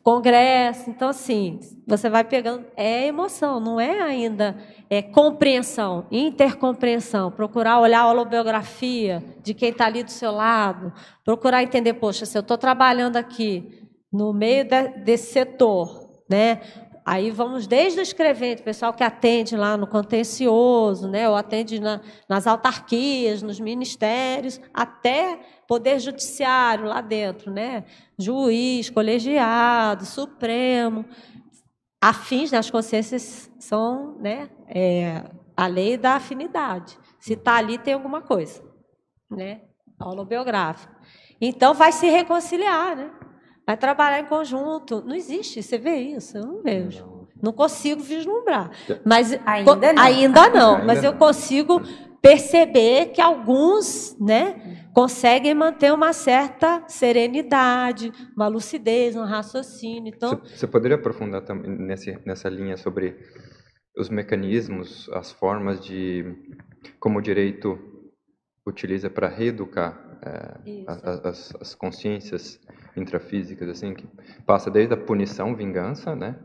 congresso. Então, assim, você vai pegando. É emoção, não é ainda é compreensão, intercompreensão. Procurar olhar a holobiografia de quem está ali do seu lado. Procurar entender, poxa, se eu estou trabalhando aqui no meio de, desse setor, né? Aí vamos desde o escrevente, pessoal que atende lá no contencioso, né, ou atende na, nas autarquias, nos ministérios, até poder judiciário lá dentro, né, juiz, colegiado, Supremo, afins, das né, as consciências são, né, é, a lei da afinidade. Se está ali tem alguma coisa, né, hologbiográfico. Então vai se reconciliar, né? Vai trabalhar em conjunto. Não existe, você vê isso? Eu não vejo. Não, consigo vislumbrar. Tá. Mas ainda não. Ainda não mas eu consigo perceber que alguns, né, conseguem manter uma certa serenidade, uma lucidez, um raciocínio. Então, você, poderia aprofundar também nessa linha sobre os mecanismos, as formas de como o direito utiliza para reeducar é, as, as, consciências intrafísicas, assim, que passa desde a punição, vingança, né?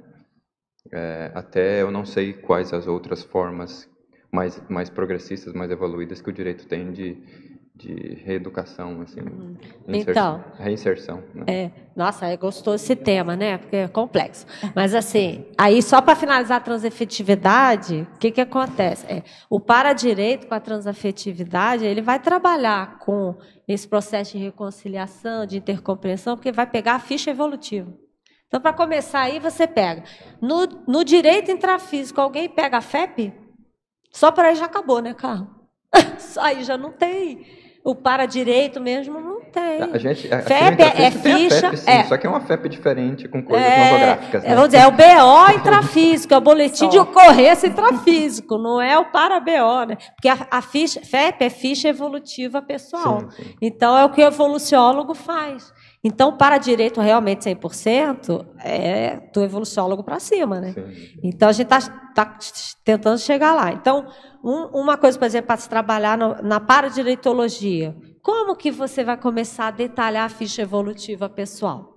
É, até eu não sei quais as outras formas mais, mais progressistas, mais evoluídas que o direito tem de de reeducação, assim, né? uhum. Inserção, então, reinserção. Né? É, nossa, é gostoso esse tema, né? Porque é complexo. Mas assim, aí só para finalizar a transafetividade, o que, que acontece? É, o para-direito com a transafetividade, ele vai trabalhar com esse processo de reconciliação, de intercompreensão, porque vai pegar a ficha evolutiva. Então, para começar aí, você pega. No, no direito intrafísico, alguém pega a FEP? Só por aí já acabou, né, Carlos? [laughs] Só aí já não tem. O para direito mesmo não tem. A gente, a FEP é, é ficha. FEP, sim, é. Só que é uma FEP diferente com coisas é, monográficas. Né? Vou dizer, é o BO intrafísico, é o boletim de ocorrência intrafísico, não é o para BO, né? Porque a, a ficha, FEP é ficha evolutiva pessoal. Sim, sim. Então é o que o evoluciólogo faz. Então, para direito realmente 100%, é do evoluciólogo para cima, né? Então, a gente está tá tentando chegar lá. Então, um, uma coisa, por exemplo, para se trabalhar no, na paradireitologia, como que você vai começar a detalhar a ficha evolutiva pessoal?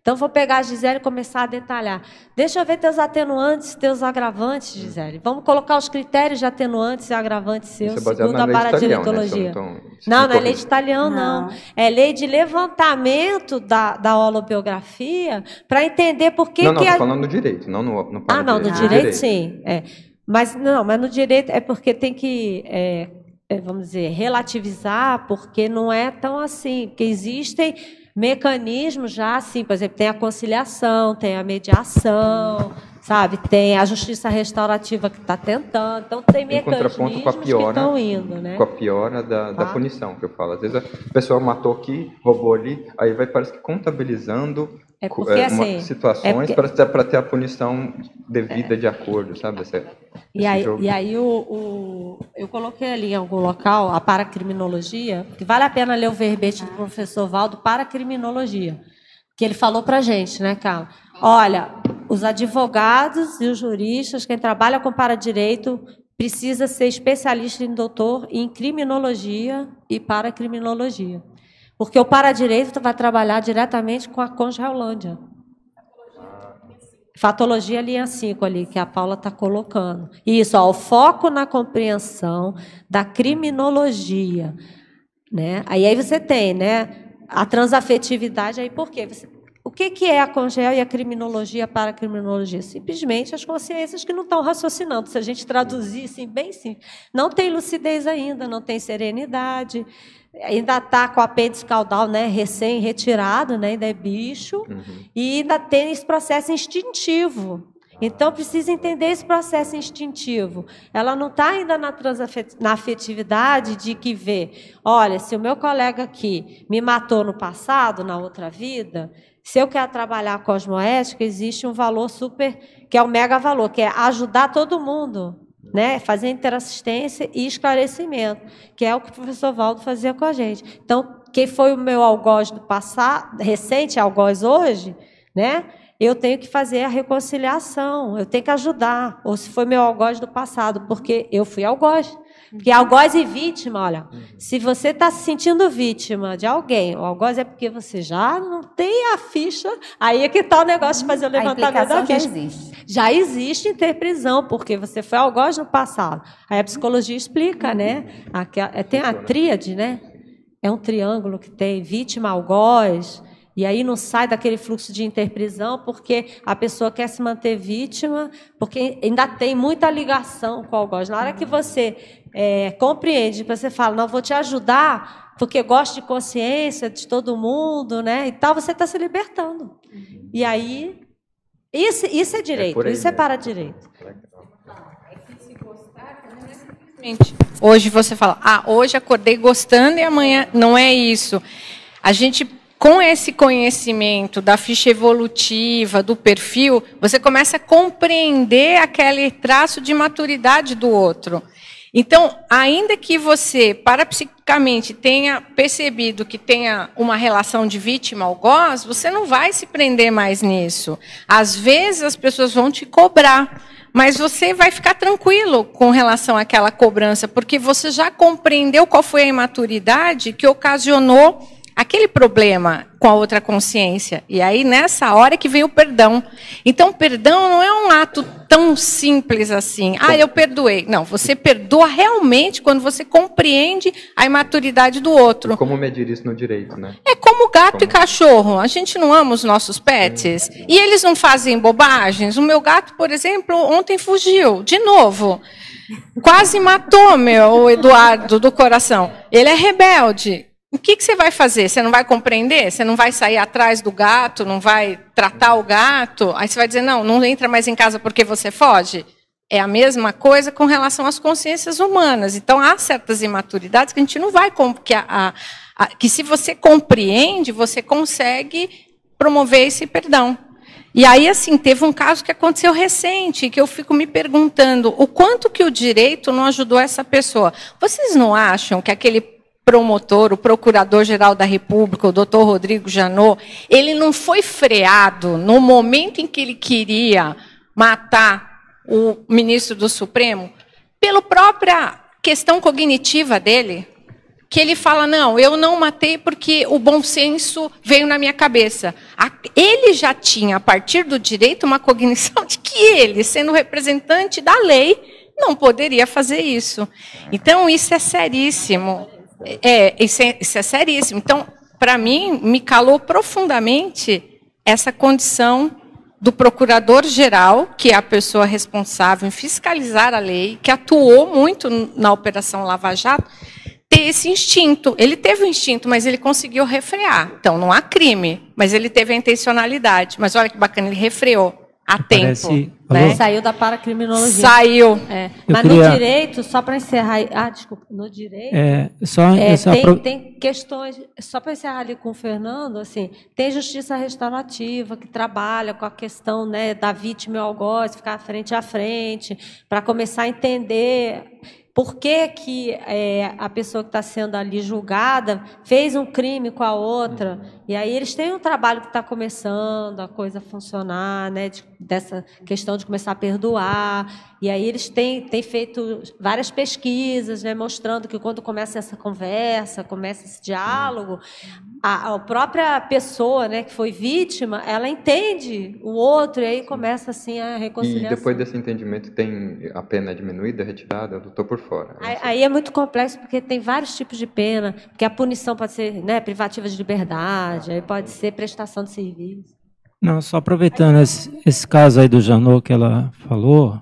Então vou pegar a Gisele e começar a detalhar. Deixa eu ver teus atenuantes, teus agravantes, hum. Gisele. Vamos colocar os critérios de atenuantes e agravantes seus, é segundo a vara de litologia. Né? Então, não, não é lei de italiano, não. não. É lei de levantamento da, da holobiografia para entender por que. Não, não, estou a... falando no direito, não no, no Ah, não, no direito, sim. É. Mas não, mas no direito é porque tem que. É, é vamos dizer, relativizar, porque não é tão assim, porque existem mecanismos já assim, por exemplo, tem a conciliação, tem a mediação, sabe? Tem a justiça restaurativa que está tentando, então tem em contraponto com a piora, que estão indo, né? Com a piora da, da ah. punição, que eu falo. Às vezes o pessoal matou aqui, roubou ali, aí vai parece que contabilizando é porque, é, uma, assim, é situações é porque... para ter a punição devida é. de acordo, sabe? Esse, e, esse aí, e, aí, o, o, eu coloquei ali em algum local a paracriminologia, que vale a pena ler o verbete do professor Valdo, paracriminologia, que ele falou para gente, né, Carla? Olha, os advogados e os juristas, quem trabalha com para-direito, precisa ser especialista em doutor em criminologia e paracriminologia. Porque o para-direito vai trabalhar diretamente com a Congelândia. Fatologia linha 5 ali, que a Paula está colocando. Isso, ó, o foco na compreensão da criminologia. Né? Aí, aí você tem né, a transafetividade, aí por quê? Você o que, que é a congel e a criminologia para a criminologia? Simplesmente as consciências que não estão raciocinando. Se a gente traduzir assim, bem simples, não tem lucidez ainda, não tem serenidade, ainda está com o apêndice caudal né, recém-retirado, né, ainda é bicho, uhum. e ainda tem esse processo instintivo. Ah, então, precisa entender esse processo instintivo. Ela não está ainda na, na afetividade de que vê, olha, se o meu colega aqui me matou no passado, na outra vida, se eu quero trabalhar a cosmoética, existe um valor super, que é o mega valor, que é ajudar todo mundo, né? fazer interassistência e esclarecimento, que é o que o professor Valdo fazia com a gente. Então, quem foi o meu algoz do passado, recente algoz hoje, né? eu tenho que fazer a reconciliação, eu tenho que ajudar, ou se foi meu algoz do passado, porque eu fui algoz. Porque algoz e vítima, olha, uhum. se você está se sentindo vítima de alguém, o algoz é porque você já não tem a ficha, aí é que está o negócio de fazer o levantamento da ficha. Já existe. Já existe prisão, porque você foi algoz no passado. Aí a psicologia explica, né? Aqui, é, tem a tríade, né? É um triângulo que tem vítima, algoz, e aí não sai daquele fluxo de interprisão porque a pessoa quer se manter vítima, porque ainda tem muita ligação com o algoz. Na hora que você é, compreende, você fala, não, vou te ajudar, porque gosto de consciência de todo mundo, né? E tal, você está se libertando. E aí, isso, isso é direito, é aí, isso é para direito. Hoje você fala, ah, hoje acordei gostando e amanhã não é isso. A gente com esse conhecimento da ficha evolutiva, do perfil, você começa a compreender aquele traço de maturidade do outro. Então, ainda que você parapsicamente tenha percebido que tenha uma relação de vítima algoz, você não vai se prender mais nisso. Às vezes as pessoas vão te cobrar, mas você vai ficar tranquilo com relação àquela cobrança, porque você já compreendeu qual foi a imaturidade que ocasionou aquele problema com a outra consciência. E aí, nessa hora é que vem o perdão. Então, perdão não é um ato tão simples assim. Ah, eu perdoei. Não, você perdoa realmente quando você compreende a imaturidade do outro. É como medir isso no direito, né? É como gato como? e cachorro. A gente não ama os nossos pets. E eles não fazem bobagens. O meu gato, por exemplo, ontem fugiu, de novo. Quase matou meu Eduardo do coração. Ele é rebelde. O que, que você vai fazer? Você não vai compreender? Você não vai sair atrás do gato? Não vai tratar o gato? Aí você vai dizer, não, não entra mais em casa porque você foge? É a mesma coisa com relação às consciências humanas. Então, há certas imaturidades que a gente não vai. Que, a, a, que se você compreende, você consegue promover esse perdão. E aí, assim, teve um caso que aconteceu recente, que eu fico me perguntando o quanto que o direito não ajudou essa pessoa. Vocês não acham que aquele promotor, o procurador-geral da República, o doutor Rodrigo Janot, ele não foi freado no momento em que ele queria matar o ministro do Supremo, pela própria questão cognitiva dele, que ele fala: não, eu não matei porque o bom senso veio na minha cabeça. Ele já tinha, a partir do direito, uma cognição de que ele, sendo representante da lei, não poderia fazer isso. Então, isso é seríssimo. É, isso é, isso é seríssimo. Então, para mim, me calou profundamente essa condição do procurador-geral, que é a pessoa responsável em fiscalizar a lei, que atuou muito na Operação Lava Jato, ter esse instinto. Ele teve o instinto, mas ele conseguiu refrear. Então, não há crime, mas ele teve a intencionalidade. Mas olha que bacana, ele refreou a tempo. Parece, né? Saiu da paracriminologia. Saiu. É. Mas queria... no direito, só para encerrar. Ah, desculpa, no direito. É, só, é, só tem, pro... tem, questões. Só para encerrar ali com o Fernando, assim, tem justiça restaurativa que trabalha com a questão né, da vítima e algoz, ficar frente a frente, para começar a entender por que, que é, a pessoa que está sendo ali julgada fez um crime com a outra? E aí eles têm um trabalho que está começando, a coisa funcionar, né? De, dessa questão de começar a perdoar. E aí eles têm, têm feito várias pesquisas, né? Mostrando que quando começa essa conversa, começa esse diálogo, a, a, própria pessoa né, que foi vítima, ela entende o outro e aí começa assim a reconciliação. E depois desse entendimento tem a pena diminuída, retirada, do tô por fora. Né? Aí, aí, é muito complexo porque tem vários tipos de pena, porque a punição pode ser né, privativa de liberdade, ah, aí pode ser prestação de serviço. Não, só aproveitando esse, esse caso aí do Janot que ela falou,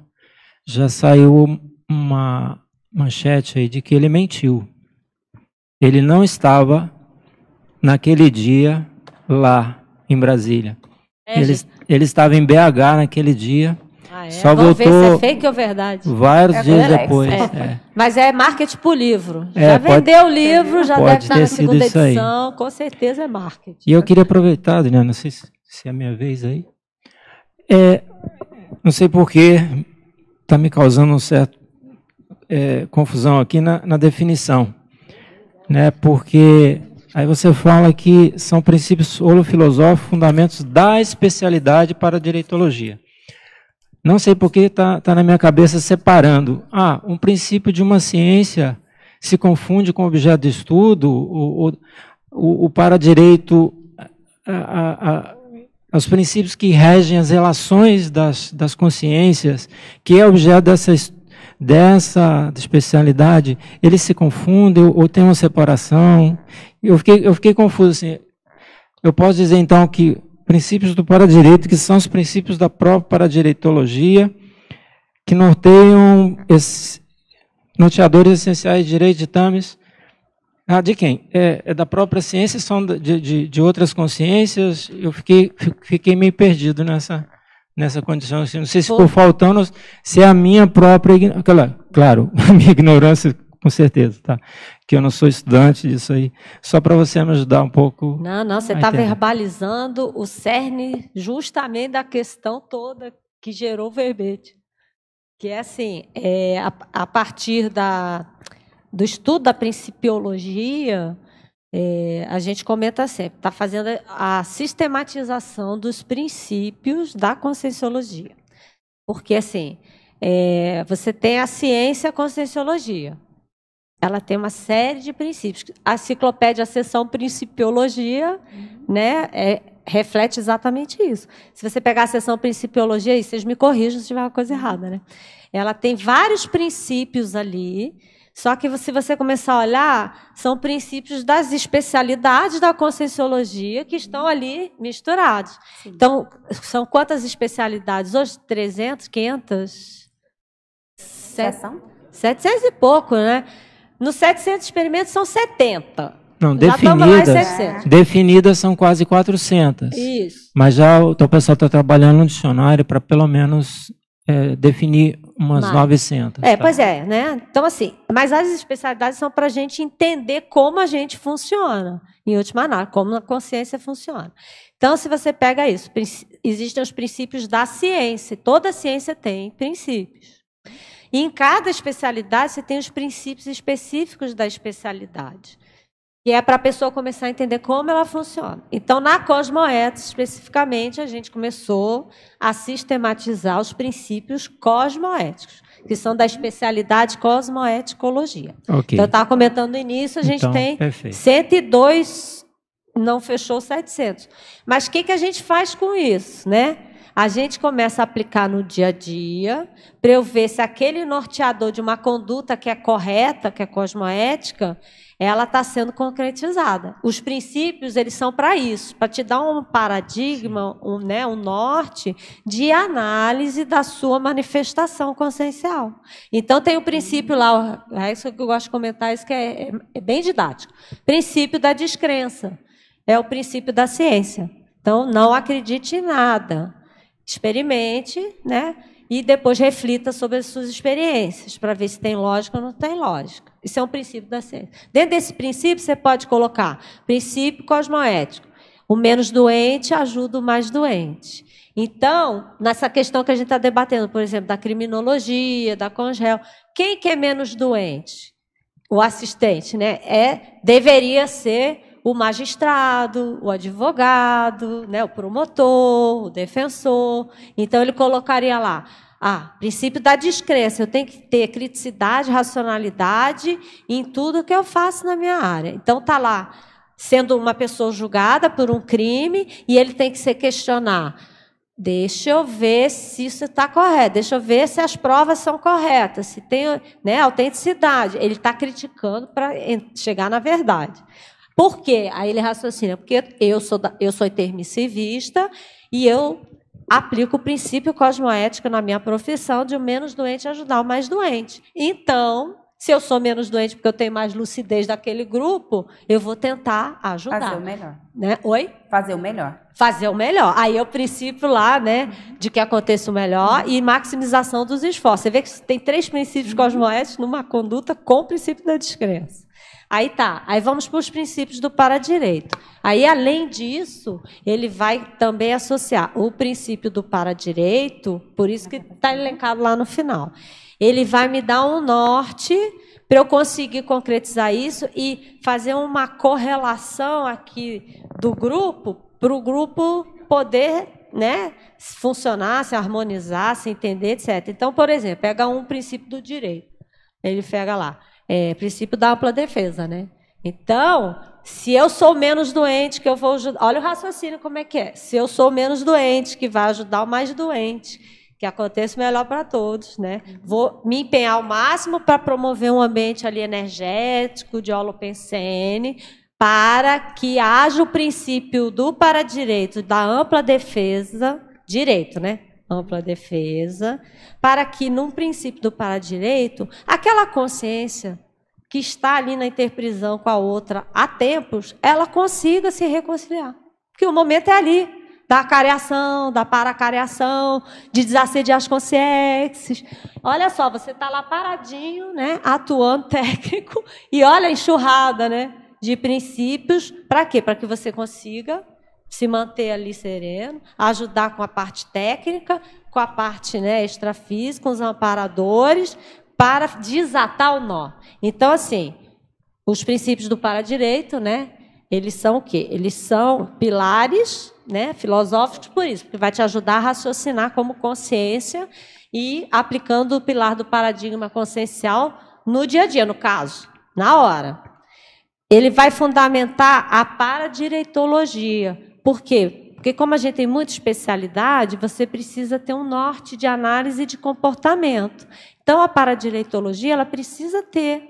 já saiu uma manchete aí de que ele mentiu. Ele não estava naquele dia lá em Brasília. É, ele, ele estava em BH naquele dia. Ah, é? Só voltou. Ver se é fake ou verdade? Vários é dias depois. É. é. Mas é marketing por livro. É, já vendeu pode, o livro, já deve estar na segunda edição. Com certeza é marketing. E eu queria aproveitar, Daniel, Não sei se, se é a minha vez aí. É, não sei porquê, está me causando um certo confusão aqui na, na definição. Né, porque Aí você fala que são princípios holofilosóficos, fundamentos da especialidade para a direitologia. Não sei por que está tá na minha cabeça separando. Ah, um princípio de uma ciência se confunde com objeto de estudo, o, o, o para-direito, os princípios que regem as relações das, das consciências, que é objeto dessa, dessa especialidade, eles se confundem ou tem uma separação? Eu fiquei, eu fiquei confuso. Assim. Eu posso dizer, então, que princípios do paradireito, que são os princípios da própria paradireitologia, que norteiam esses norteadores essenciais de direito de tames, ah, de quem? É, é, da própria ciência, são de, de, de outras consciências? Eu fiquei, fiquei meio perdido nessa, nessa condição. Assim, não sei se ficou faltando, se é a minha própria. Claro, [laughs] a minha ignorância, com certeza, tá? Que eu não sou estudante disso aí. Só para você me ajudar um pouco. Não, não, você está verbalizando o cerne justamente da questão toda que gerou o verbete. Que é assim: é, a, a partir da, do estudo da principiologia é, a gente comenta sempre, está fazendo a sistematização dos princípios da conscienciologia. Porque, assim, é, você tem a ciência conscienciologia. Ela tem uma série de princípios. A enciclopédia, a seção principiologia, uhum. né, é, reflete exatamente isso. Se você pegar a seção principiologia, aí vocês me corrijam se tiver uma coisa uhum. errada, né? Ela tem vários princípios ali só que se você começar a olhar, são princípios das especialidades da conscienciologia que estão ali misturados. Sim. Então, são quantas especialidades hoje? 300, 500? Sete, 700 e pouco, né? No 700 experimentos são 70. Não, já definidas, definidas são quase 400. Isso. Mas já o, então, o pessoal está trabalhando no dicionário para pelo menos é, definir Umas mais. 900. É, tá. pois é, né? Então, assim, mas as especialidades são para a gente entender como a gente funciona, em última análise, como a consciência funciona. Então, se você pega isso, existem os princípios da ciência, toda ciência tem princípios. E em cada especialidade, você tem os princípios específicos da especialidade que é para a pessoa começar a entender como ela funciona. Então, na Cosmoética, especificamente, a gente começou a sistematizar os princípios cosmoéticos, que são da especialidade cosmoeticologia. Okay. Então, eu estava comentando no início, a gente então, tem perfeito. 102, não fechou 700. Mas o que, que a gente faz com isso? Né? A gente começa a aplicar no dia a dia, para eu ver se aquele norteador de uma conduta que é correta, que é cosmoética, ela está sendo concretizada. Os princípios, eles são para isso, para te dar um paradigma, um, né, um norte de análise da sua manifestação consciencial. Então, tem o um princípio lá, é isso que eu gosto de comentar, isso que é, é bem didático. Princípio da descrença. É o princípio da ciência. Então, não acredite em nada experimente, né? E depois reflita sobre as suas experiências, para ver se tem lógica ou não tem lógica. Isso é um princípio da ciência. Dentro desse princípio, você pode colocar princípio cosmoético. O menos doente ajuda o mais doente. Então, nessa questão que a gente está debatendo, por exemplo, da criminologia, da congel, quem que é menos doente? O assistente, né? É, deveria ser o magistrado, o advogado, né, o promotor, o defensor. Então ele colocaria lá: ah, princípio da descrença, eu tenho que ter criticidade, racionalidade em tudo que eu faço na minha área. Então tá lá sendo uma pessoa julgada por um crime e ele tem que se questionar. Deixa eu ver se isso está correto. Deixa eu ver se as provas são corretas, se tem né, autenticidade. Ele está criticando para chegar na verdade. Por quê? Aí ele raciocina, porque eu sou, da, eu sou intermissivista e eu aplico o princípio cosmoético na minha profissão de o menos doente ajudar o mais doente. Então, se eu sou menos doente porque eu tenho mais lucidez daquele grupo, eu vou tentar ajudar. Fazer o melhor. Né? Oi? Fazer o melhor. Fazer o melhor. Aí é o princípio lá, né, de que aconteça o melhor e maximização dos esforços. Você vê que tem três princípios uhum. cosmoéticos numa conduta com o princípio da descrença. Aí tá, aí vamos para os princípios do para-direito. Aí, além disso, ele vai também associar o princípio do para-direito, por isso que está elencado lá no final. Ele vai me dar um norte para eu conseguir concretizar isso e fazer uma correlação aqui do grupo para o grupo poder né, funcionar, se harmonizar, se entender, etc. Então, por exemplo, pega um princípio do direito. Ele pega lá é, princípio da ampla defesa, né? Então, se eu sou menos doente, que eu vou ajudar. Olha o raciocínio como é que é. Se eu sou menos doente, que vai ajudar o mais doente, que aconteça melhor para todos, né? Vou me empenhar ao máximo para promover um ambiente ali energético, de holopensene, para que haja o princípio do para-direito, da ampla defesa, direito, né? ampla defesa, para que, num princípio do paradireito, aquela consciência que está ali na interprisão com a outra há tempos, ela consiga se reconciliar. Porque o momento é ali da careação, da paracareação, de desassediar as consciências. Olha só, você está lá paradinho, né, atuando [laughs] técnico, e olha a enxurrada né, de princípios. Para quê? Para que você consiga se manter ali sereno, ajudar com a parte técnica, com a parte né, extrafísica, com os amparadores, para desatar o nó. Então, assim, os princípios do paradireito, né? Eles são o quê? Eles são pilares né, filosóficos por isso, porque vai te ajudar a raciocinar como consciência e aplicando o pilar do paradigma consciencial no dia a dia, no caso, na hora. Ele vai fundamentar a paradireitologia, por quê? Porque como a gente tem muita especialidade, você precisa ter um norte de análise de comportamento. Então a paradireitologia, ela precisa ter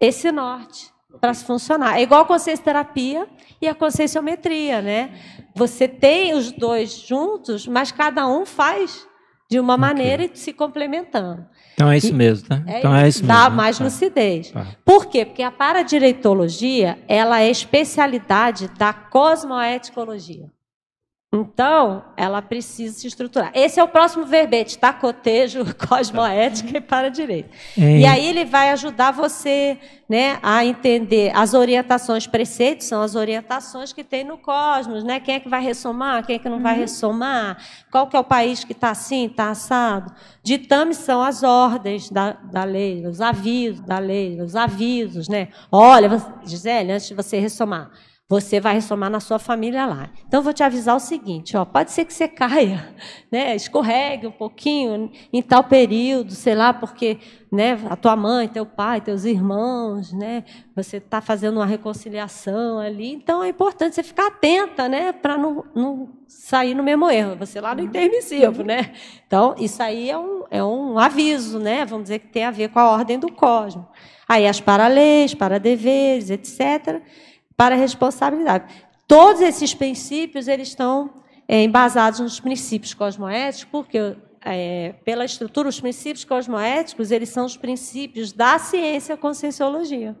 esse norte para se funcionar. É igual a consciência terapia e a conscienciometria, né? Você tem os dois juntos, mas cada um faz de uma maneira okay. e se complementando. Então é isso mesmo, tá? É então é isso mesmo. Dá mais lucidez. Tá. Por quê? Porque a paradireitologia, ela é especialidade da cosmoeticologia. Então, ela precisa se estruturar. Esse é o próximo verbete, tá? Cotejo [laughs] cosmoética e para direito. É. E aí ele vai ajudar você né, a entender as orientações, preceitos são as orientações que tem no cosmos, né? Quem é que vai ressomar, quem é que não uhum. vai ressomar, qual que é o país que está assim, está assado. Ditames são as ordens da, da lei, os avisos da lei, os avisos, né? Olha, Gisele, antes de você ressomar, você vai ressomar na sua família lá. Então, vou te avisar o seguinte: ó, pode ser que você caia, [laughs] né, escorregue um pouquinho em tal período, sei lá, porque né, a tua mãe, teu pai, teus irmãos, né, você está fazendo uma reconciliação ali. Então, é importante você ficar atenta né, para não, não sair no mesmo erro, você lá no uhum. intermissivo. Uhum. Né? Então, isso aí é um, é um aviso, né, vamos dizer que tem a ver com a ordem do cosmos. Aí, as paraleis, para deveres, etc para a responsabilidade. Todos esses princípios eles estão é, embasados nos princípios cosmoéticos, porque é, pela estrutura, os princípios cosmoéticos eles são os princípios da ciência conscienciologia.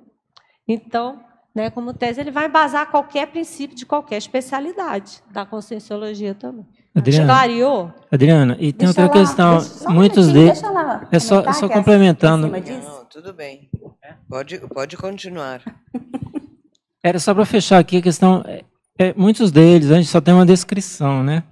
Então, né, como tese, ele vai embasar qualquer princípio de qualquer especialidade da conscienciologia também. Adriana, Clareou? Adriana, e tem deixa outra lá, questão. muitos um deles. É só, é só é assim, complementando. Não, tudo bem. Pode, pode continuar. [laughs] Era só para fechar aqui a questão. É, é, muitos deles, a gente só tem uma descrição, né?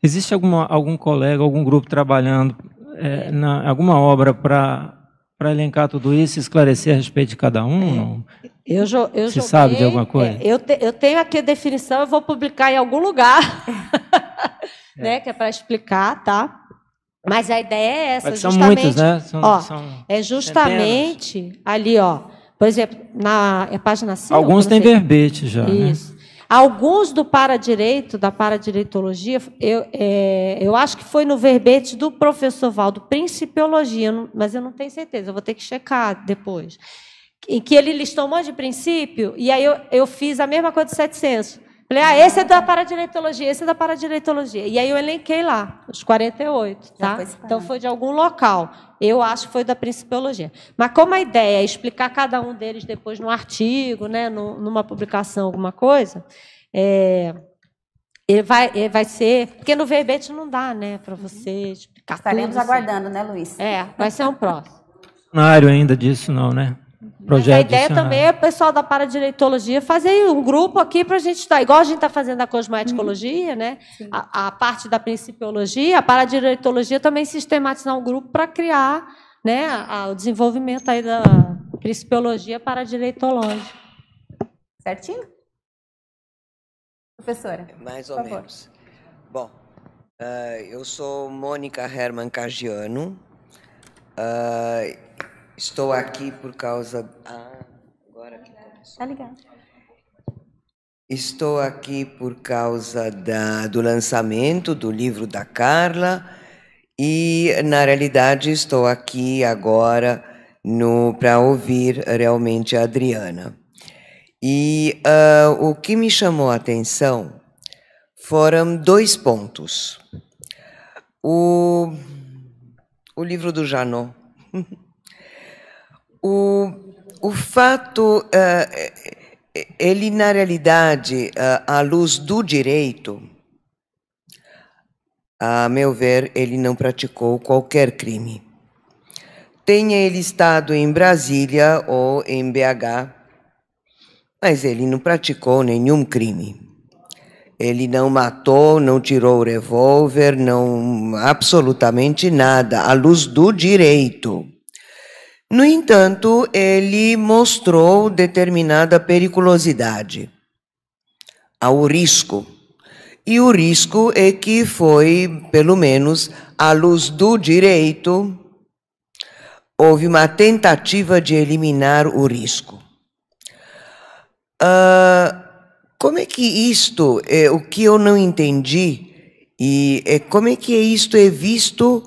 Existe alguma, algum colega, algum grupo trabalhando é, na, alguma obra para para elencar tudo isso e esclarecer a respeito de cada um? É. Eu jo, eu Você joguei, sabe de alguma é, coisa? Eu, te, eu tenho aqui a definição, eu vou publicar em algum lugar, [laughs] né, é. né, que é para explicar, tá? Mas a ideia é essa, Mas são justamente. Muitos, né? São, ó, são é justamente centenas. ali, ó. Por exemplo, na é página 5. Alguns têm verbete já. Né? Isso. Né? Alguns do paradireito, da paradireitologia, eu, é, eu acho que foi no verbete do professor Valdo, principiologia, mas eu não tenho certeza, eu vou ter que checar depois. Em que ele listou um monte de princípio, e aí eu, eu fiz a mesma coisa de 700. Falei, ah, esse é da paradireitologia, esse é da paradireitologia. E aí eu elenquei lá, os 48, tá? Foi então foi de algum local. Eu acho que foi da principiologia. Mas como a ideia é explicar cada um deles depois num artigo, né, numa publicação, alguma coisa, é, ele vai, ele vai ser. Porque no verbete não dá, né, para uhum. você explicar. Estaremos assim. aguardando, assim. né, Luiz? É, vai ser um próximo. Não ainda disso, não, né? Projeto a ideia também é o pessoal da paradireitologia fazer um grupo aqui para a gente estar, igual a gente está fazendo a cosmeticologia, uhum. né? A, a, parte da principiologia, a paradireitologia também sistematizar um grupo para criar né, a, o desenvolvimento aí da principiologia paradireitológica. Certinho? Professora. É mais ou menos. Bom, uh, eu sou Mônica Herman Cagiano. Uh, Estou aqui por causa. Ah, agora que começou. Tá ligado. Estou aqui por causa da, do lançamento do livro da Carla e, na realidade, estou aqui agora para ouvir realmente a Adriana. E uh, o que me chamou a atenção foram dois pontos. O, o livro do Janot. [laughs] O, o fato, eh, eh, ele, na realidade, eh, à luz do direito, a meu ver, ele não praticou qualquer crime. Tenha ele estado em Brasília ou em BH, mas ele não praticou nenhum crime. Ele não matou, não tirou o revólver, não absolutamente nada, à luz do direito. No entanto, ele mostrou determinada periculosidade ao risco. E o risco é que foi, pelo menos à luz do direito, houve uma tentativa de eliminar o risco. Uh, como é que isto, é, o que eu não entendi, e é, como é que isto é visto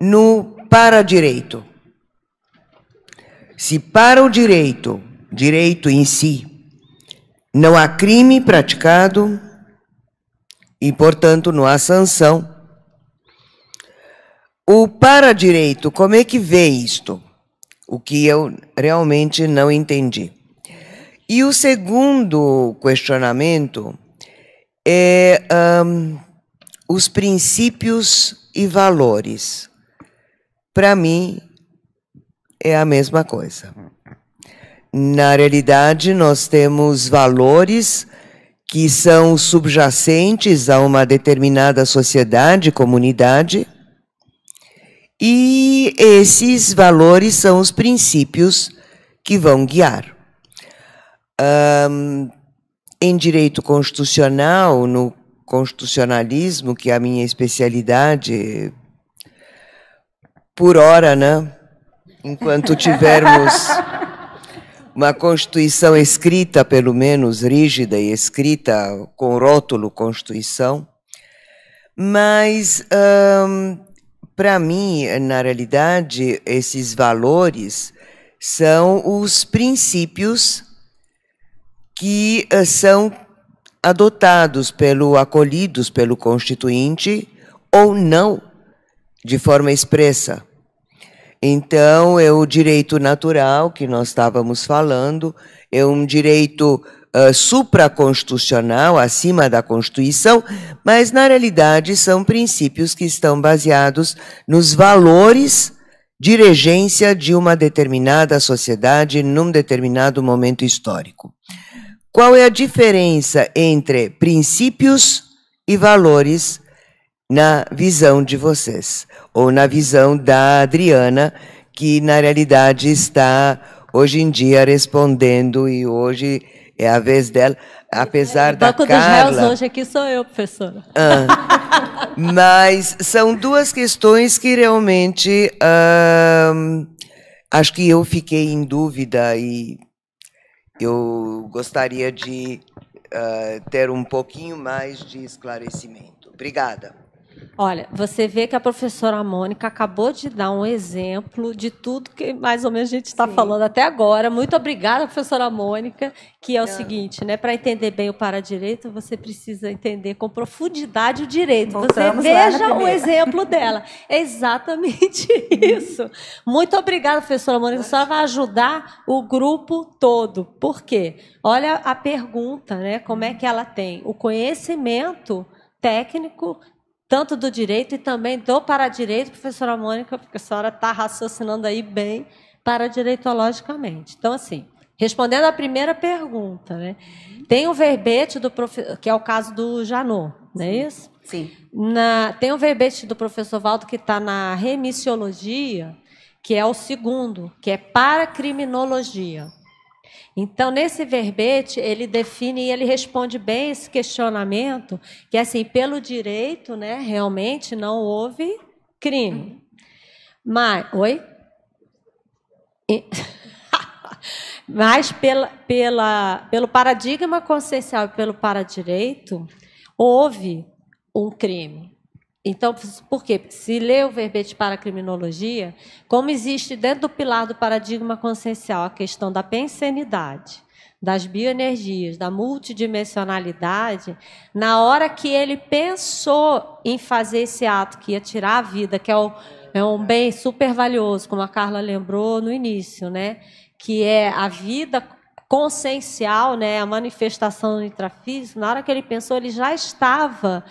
no para direito? Se para o direito, direito em si, não há crime praticado e, portanto, não há sanção. O para-direito, como é que vê isto? O que eu realmente não entendi. E o segundo questionamento é um, os princípios e valores. Para mim, é a mesma coisa. Na realidade, nós temos valores que são subjacentes a uma determinada sociedade, comunidade, e esses valores são os princípios que vão guiar. Um, em direito constitucional, no constitucionalismo, que é a minha especialidade, por hora, né? enquanto tivermos uma Constituição escrita, pelo menos rígida e escrita com rótulo Constituição, mas hum, para mim, na realidade, esses valores são os princípios que eh, são adotados pelo acolhidos pelo constituinte ou não de forma expressa então, é o direito natural que nós estávamos falando, é um direito uh, supraconstitucional, acima da Constituição, mas, na realidade, são princípios que estão baseados nos valores dirigência de uma determinada sociedade num determinado momento histórico. Qual é a diferença entre princípios e valores na visão de vocês, ou na visão da Adriana, que na realidade está hoje em dia respondendo e hoje é a vez dela, apesar é, da Carla. Dos réus hoje aqui sou eu, professora. Ah, [laughs] mas são duas questões que realmente ah, acho que eu fiquei em dúvida e eu gostaria de ah, ter um pouquinho mais de esclarecimento. Obrigada. Olha, você vê que a professora Mônica acabou de dar um exemplo de tudo que mais ou menos a gente está falando até agora. Muito obrigada, professora Mônica, que é o Não. seguinte, né? Para entender bem o para-direito, você precisa entender com profundidade o direito. Voltamos você veja o exemplo dela. É exatamente [laughs] isso. Muito obrigada, professora Mônica. Só vai ajudar o grupo todo. Por quê? Olha a pergunta, né? Como é que ela tem o conhecimento técnico tanto do direito e também do paradireito, professora Mônica, porque a senhora está raciocinando aí bem paradireitologicamente. Então, assim, respondendo à primeira pergunta, né? Tem um verbete do professor, que é o caso do Janô, não é isso? Sim. Na... Tem um verbete do professor Valdo que está na remissiologia, que é o segundo, que é para criminologia. Então, nesse verbete, ele define e ele responde bem esse questionamento, que é assim, pelo direito, né, realmente não houve crime. Mas, oi? [laughs] Mas pela, pela, pelo paradigma consciencial e pelo paradireito, houve um crime. Então, por quê? Se lê o verbete para a criminologia, como existe dentro do pilar do paradigma consciencial a questão da pensenidade, das bioenergias, da multidimensionalidade, na hora que ele pensou em fazer esse ato que ia tirar a vida, que é, o, é um bem super valioso, como a Carla lembrou no início, né? Que é a vida consciencial, né, a manifestação intrafísica, na hora que ele pensou, ele já estava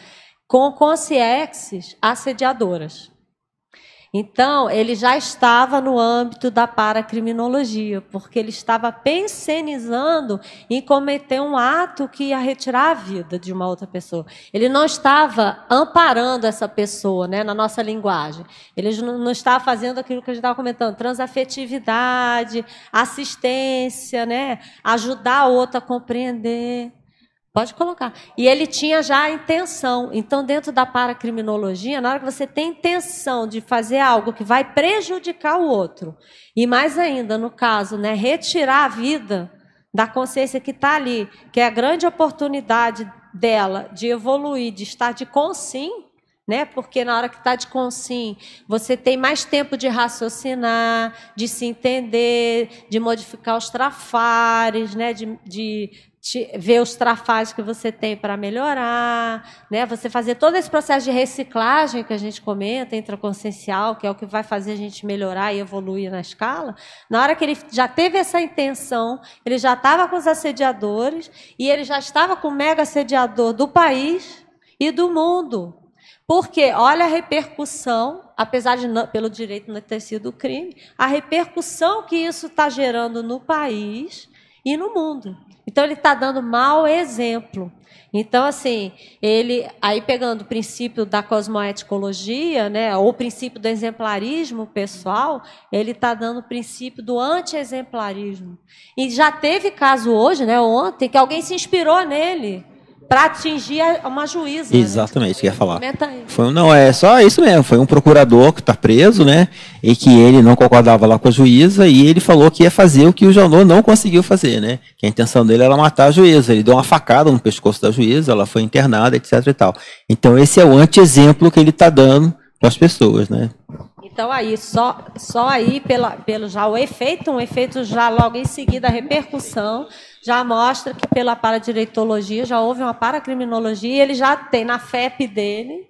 com consciências assediadoras. Então, ele já estava no âmbito da paracriminologia, porque ele estava pensenizando em cometer um ato que ia retirar a vida de uma outra pessoa. Ele não estava amparando essa pessoa, né, na nossa linguagem. Ele não estava fazendo aquilo que a gente estava comentando, transafetividade, assistência, né, ajudar a outra a compreender. Pode colocar. E ele tinha já a intenção. Então, dentro da paracriminologia, na hora que você tem intenção de fazer algo que vai prejudicar o outro, e mais ainda, no caso, né, retirar a vida da consciência que está ali, que é a grande oportunidade dela de evoluir, de estar de consim, né? Porque na hora que está de consim, você tem mais tempo de raciocinar, de se entender, de modificar os trafares, né? De, de te, ver os trafagens que você tem para melhorar, né? Você fazer todo esse processo de reciclagem que a gente comenta, intraconsciencial, que é o que vai fazer a gente melhorar e evoluir na escala. Na hora que ele já teve essa intenção, ele já estava com os assediadores e ele já estava com o mega assediador do país e do mundo. Porque olha a repercussão, apesar de não, pelo direito não ter sido crime, a repercussão que isso está gerando no país e no mundo. Então ele está dando mau exemplo. Então assim, ele aí pegando o princípio da cosmoeticologia, né, ou o princípio do exemplarismo pessoal, ele está dando o princípio do anti-exemplarismo. E já teve caso hoje, né, ontem, que alguém se inspirou nele para atingir uma juíza. Né? Exatamente, né? que ia falar. Foi, não, é só isso mesmo. Foi um procurador que está preso, né? E que ele não concordava lá com a juíza e ele falou que ia fazer o que o Janot não conseguiu fazer, né? Que a intenção dele era matar a juíza. Ele deu uma facada no pescoço da juíza, ela foi internada, etc e tal. Então esse é o anti-exemplo que ele está dando para as pessoas, né? Então aí, só, só aí pela, pelo já o efeito, um efeito já logo em seguida a repercussão já mostra que pela paradireitologia já houve uma paracriminologia, e ele já tem na FEP dele,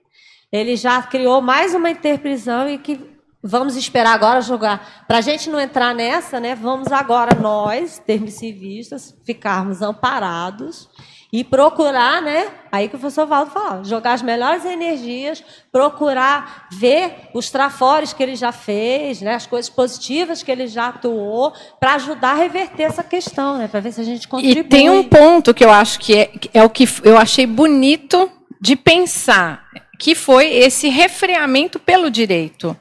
ele já criou mais uma interprisão e que vamos esperar agora jogar. Para a gente não entrar nessa, né, vamos agora nós, termicivistas, ficarmos amparados e procurar, né? Aí que o professor Valdo falou, jogar as melhores energias, procurar ver os trafores que ele já fez, né? as coisas positivas que ele já atuou, para ajudar a reverter essa questão, né? Para ver se a gente contribui. E tem um ponto que eu acho que é, é o que eu achei bonito de pensar, que foi esse refreamento pelo direito.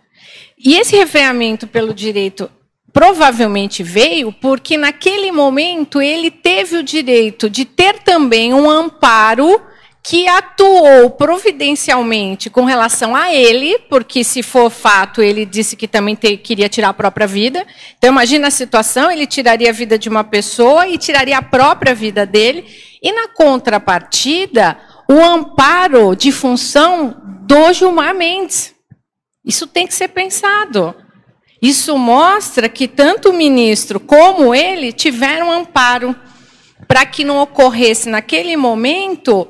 E esse refreamento pelo direito provavelmente veio porque naquele momento ele teve o direito de ter também um amparo que atuou providencialmente com relação a ele, porque se for fato, ele disse que também te, queria tirar a própria vida. Então imagina a situação, ele tiraria a vida de uma pessoa e tiraria a própria vida dele, e na contrapartida, o amparo de função do Gilmar Mendes. Isso tem que ser pensado. Isso mostra que tanto o ministro como ele tiveram amparo para que não ocorresse naquele momento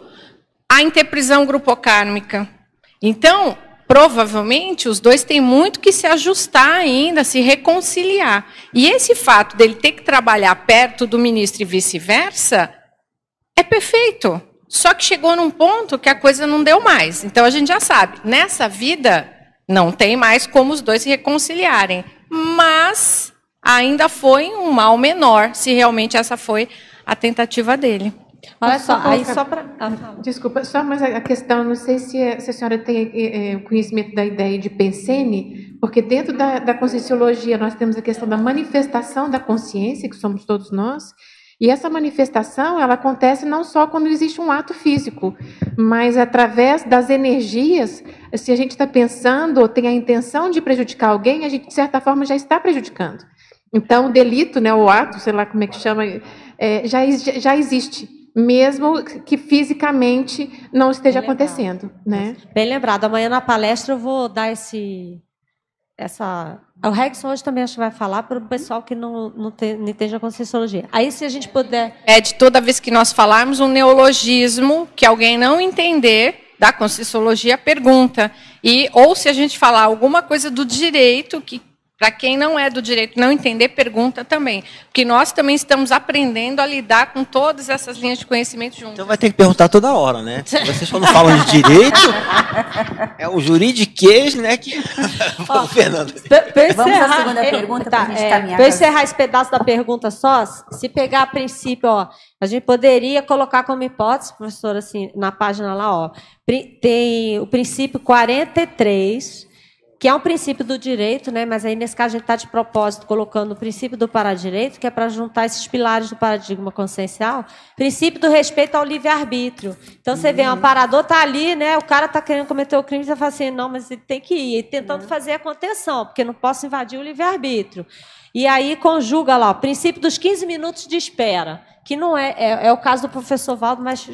a interprisão grupocármica. Então, provavelmente os dois têm muito que se ajustar ainda, se reconciliar. E esse fato dele ter que trabalhar perto do ministro e vice-versa é perfeito. Só que chegou num ponto que a coisa não deu mais. Então a gente já sabe, nessa vida não tem mais como os dois se reconciliarem. Mas ainda foi um mal menor, se realmente essa foi a tentativa dele. Olha só, colocar... aí só para. Ah, desculpa, só mais a questão, não sei se, eh, se a senhora tem é, conhecimento da ideia de Pensene, porque dentro da, da conscienciologia nós temos a questão da manifestação da consciência, que somos todos nós, e essa manifestação ela acontece não só quando existe um ato físico, mas através das energias. Se a gente está pensando ou tem a intenção de prejudicar alguém, a gente de certa forma já está prejudicando. Então, o delito, né, o ato, sei lá como é que chama, é, já, já existe mesmo que fisicamente não esteja acontecendo, né? Bem lembrado. Amanhã na palestra eu vou dar esse essa. É, o Regson hoje também acho que vai falar para o pessoal que não, não, te, não entende a conscienciologia. Aí, se a gente puder. É de toda vez que nós falarmos um neologismo que alguém não entender da conscienciologia, pergunta. E, ou se a gente falar alguma coisa do direito que para quem não é do direito não entender, pergunta também. Porque nós também estamos aprendendo a lidar com todas essas linhas de conhecimento juntos. Então vai ter que perguntar toda hora, né? [laughs] Vocês quando falam de direito, é o juridiquês, né? Que... Ó, [laughs] Vamos à segunda é, pergunta tá, Para é, encerrar esse pedaço da pergunta só, se pegar a princípio, ó, a gente poderia colocar como hipótese, professora, assim, na página lá, ó, tem o princípio 43 que é um princípio do direito, né? mas aí nesse caso a gente está de propósito colocando o princípio do paradireito, que é para juntar esses pilares do paradigma consciencial, princípio do respeito ao livre-arbítrio. Então você uhum. vê, um uhum. parador está ali, né? o cara está querendo cometer o crime, você fala assim, não, mas ele tem que ir, tentando uhum. fazer a contenção, porque não posso invadir o livre-arbítrio. E aí conjuga lá, o princípio dos 15 minutos de espera, que não é, é, é o caso do professor Valdo, mas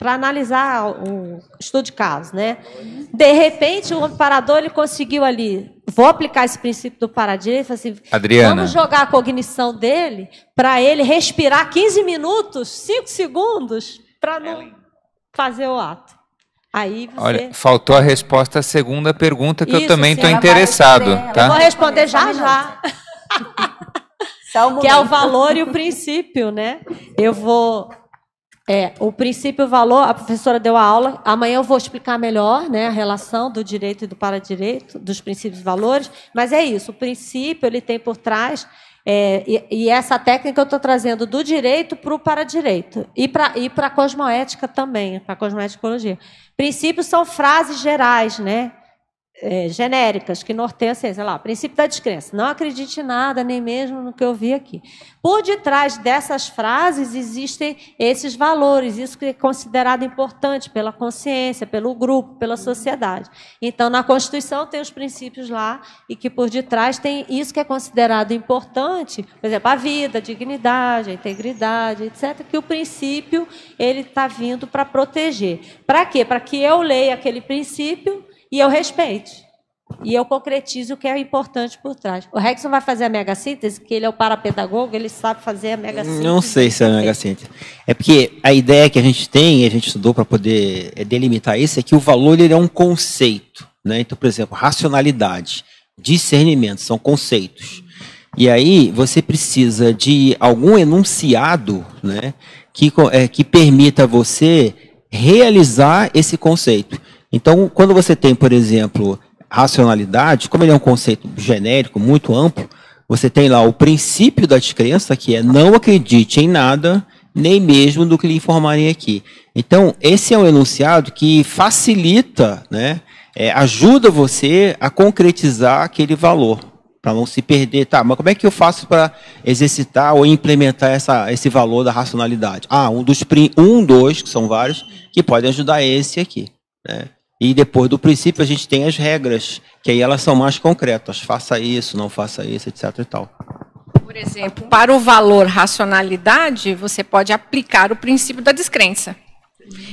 para analisar um estudo de caso, né? De repente, o parador ele conseguiu ali, vou aplicar esse princípio do paradireito, assim, Adriana. vamos jogar a cognição dele para ele respirar 15 minutos, 5 segundos, para não fazer o ato. Aí você... Olha, faltou a resposta à segunda pergunta que Isso, eu também estou interessado, tá? Eu vou responder já já. [laughs] que é o valor e o princípio, né? Eu vou é, o princípio valor, a professora deu a aula, amanhã eu vou explicar melhor né, a relação do direito e do paradireito, dos princípios e valores, mas é isso, o princípio ele tem por trás, é, e, e, essa técnica eu estou trazendo do direito para o paradireito, e para e a cosmoética também, para a ecologia. Princípios são frases gerais, né? é, genéricas que norteiam a ciência. Lá, princípio da descrença. Não acredite em nada, nem mesmo no que eu vi aqui. Por detrás dessas frases existem esses valores, isso que é considerado importante pela consciência, pelo grupo, pela sociedade. Então, na Constituição tem os princípios lá e que por detrás tem isso que é considerado importante, por exemplo, a vida, a dignidade, a integridade, etc., que o princípio ele está vindo para proteger. Para quê? Para que eu leia aquele princípio e eu respeite. E eu concretizo o que é importante por trás. O Rexon vai fazer a mega síntese, que ele é o parapedagogo, ele sabe fazer a mega síntese. Não sei se é a mega síntese. É porque a ideia que a gente tem, a gente estudou para poder é, delimitar isso, é que o valor ele é um conceito. Né? Então, por exemplo, racionalidade, discernimento são conceitos. E aí você precisa de algum enunciado né, que, é, que permita você realizar esse conceito. Então, quando você tem, por exemplo, racionalidade, como ele é um conceito genérico, muito amplo, você tem lá o princípio da descrença, que é não acredite em nada, nem mesmo do que lhe informarem aqui. Então, esse é um enunciado que facilita, né, é, ajuda você a concretizar aquele valor, para não se perder. Tá, mas como é que eu faço para exercitar ou implementar essa, esse valor da racionalidade? Ah, um dos um, dois, que são vários, que podem ajudar esse aqui. Né? E depois do princípio a gente tem as regras, que aí elas são mais concretas. Faça isso, não faça isso, etc e tal. Por exemplo, para o valor racionalidade, você pode aplicar o princípio da descrença.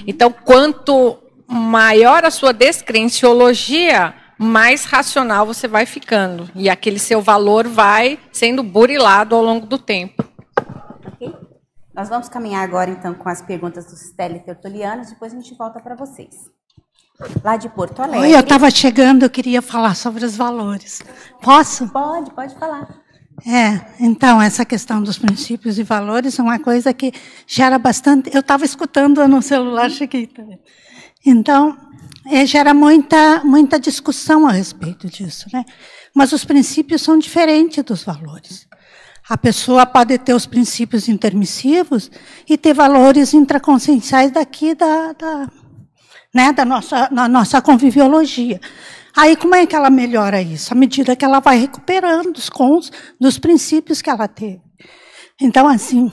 Então, quanto maior a sua descrenciologia, mais racional você vai ficando. E aquele seu valor vai sendo burilado ao longo do tempo. Ok? Nós vamos caminhar agora, então, com as perguntas dos teletertulianos, depois a gente volta para vocês lá de Porto Alegre. Oi, eu estava chegando, eu queria falar sobre os valores. Posso? Pode, pode falar. É, então, essa questão dos princípios e valores é uma coisa que gera bastante. Eu estava escutando no celular, cheguei também. Então, é, gera muita, muita discussão a respeito disso. Né? Mas os princípios são diferentes dos valores. A pessoa pode ter os princípios intermissivos e ter valores intraconscienciais daqui da, da, né, da nossa, na nossa conviviologia. Aí, como é que ela melhora isso? À medida que ela vai recuperando os cons dos princípios que ela teve. Então, assim,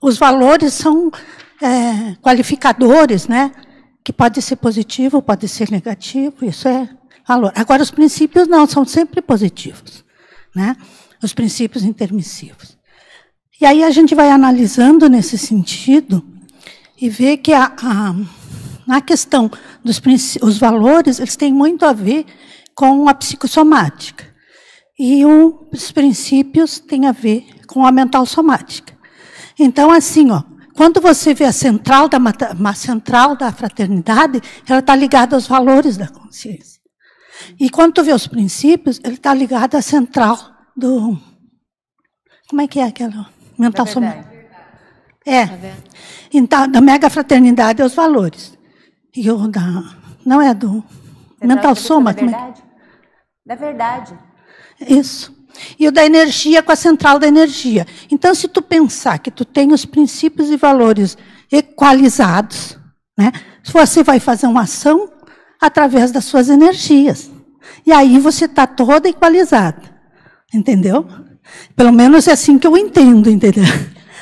os valores são é, qualificadores, né? Que pode ser positivo, pode ser negativo, isso é valor. Agora, os princípios não, são sempre positivos, né? Os princípios intermissivos. E aí a gente vai analisando nesse sentido e vê que a, a na questão dos os valores, eles têm muito a ver com a psicossomática. E um, os princípios têm a ver com a mental somática. Então, assim, ó, quando você vê a central da, a central da fraternidade, ela está ligada aos valores da consciência. E quando você vê os princípios, ele está ligado à central do. Como é que é aquela? Mental somática. É. é. é então, da mega fraternidade é os valores e o da. Não é do. Você mental soma. Da é? verdade? É? Da verdade. Isso. E o da energia com a central da energia. Então, se tu pensar que tu tem os princípios e valores equalizados, né, você vai fazer uma ação através das suas energias. E aí você está toda equalizada. Entendeu? Pelo menos é assim que eu entendo, entendeu?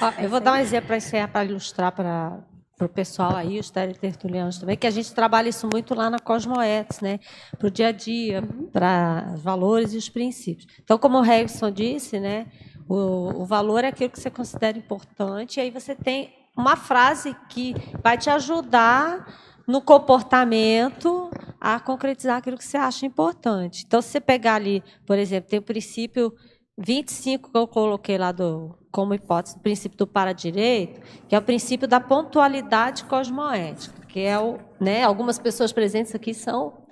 Ó, eu vou dar um exemplo para para ilustrar, para para o pessoal aí, os teletertulianos também, que a gente trabalha isso muito lá na Cosmoetis, né? para o dia a dia, uhum. para os valores e os princípios. Então, como o Harrison disse, né? O, o, valor é aquilo que você considera importante, e aí você tem uma frase que vai te ajudar no comportamento a concretizar aquilo que você acha importante. Então, se você pegar ali, por exemplo, tem o princípio 25 que eu coloquei lá do, como hipótese do princípio do para-direito, que é o princípio da pontualidade cosmoética, que é o, né, algumas pessoas presentes aqui são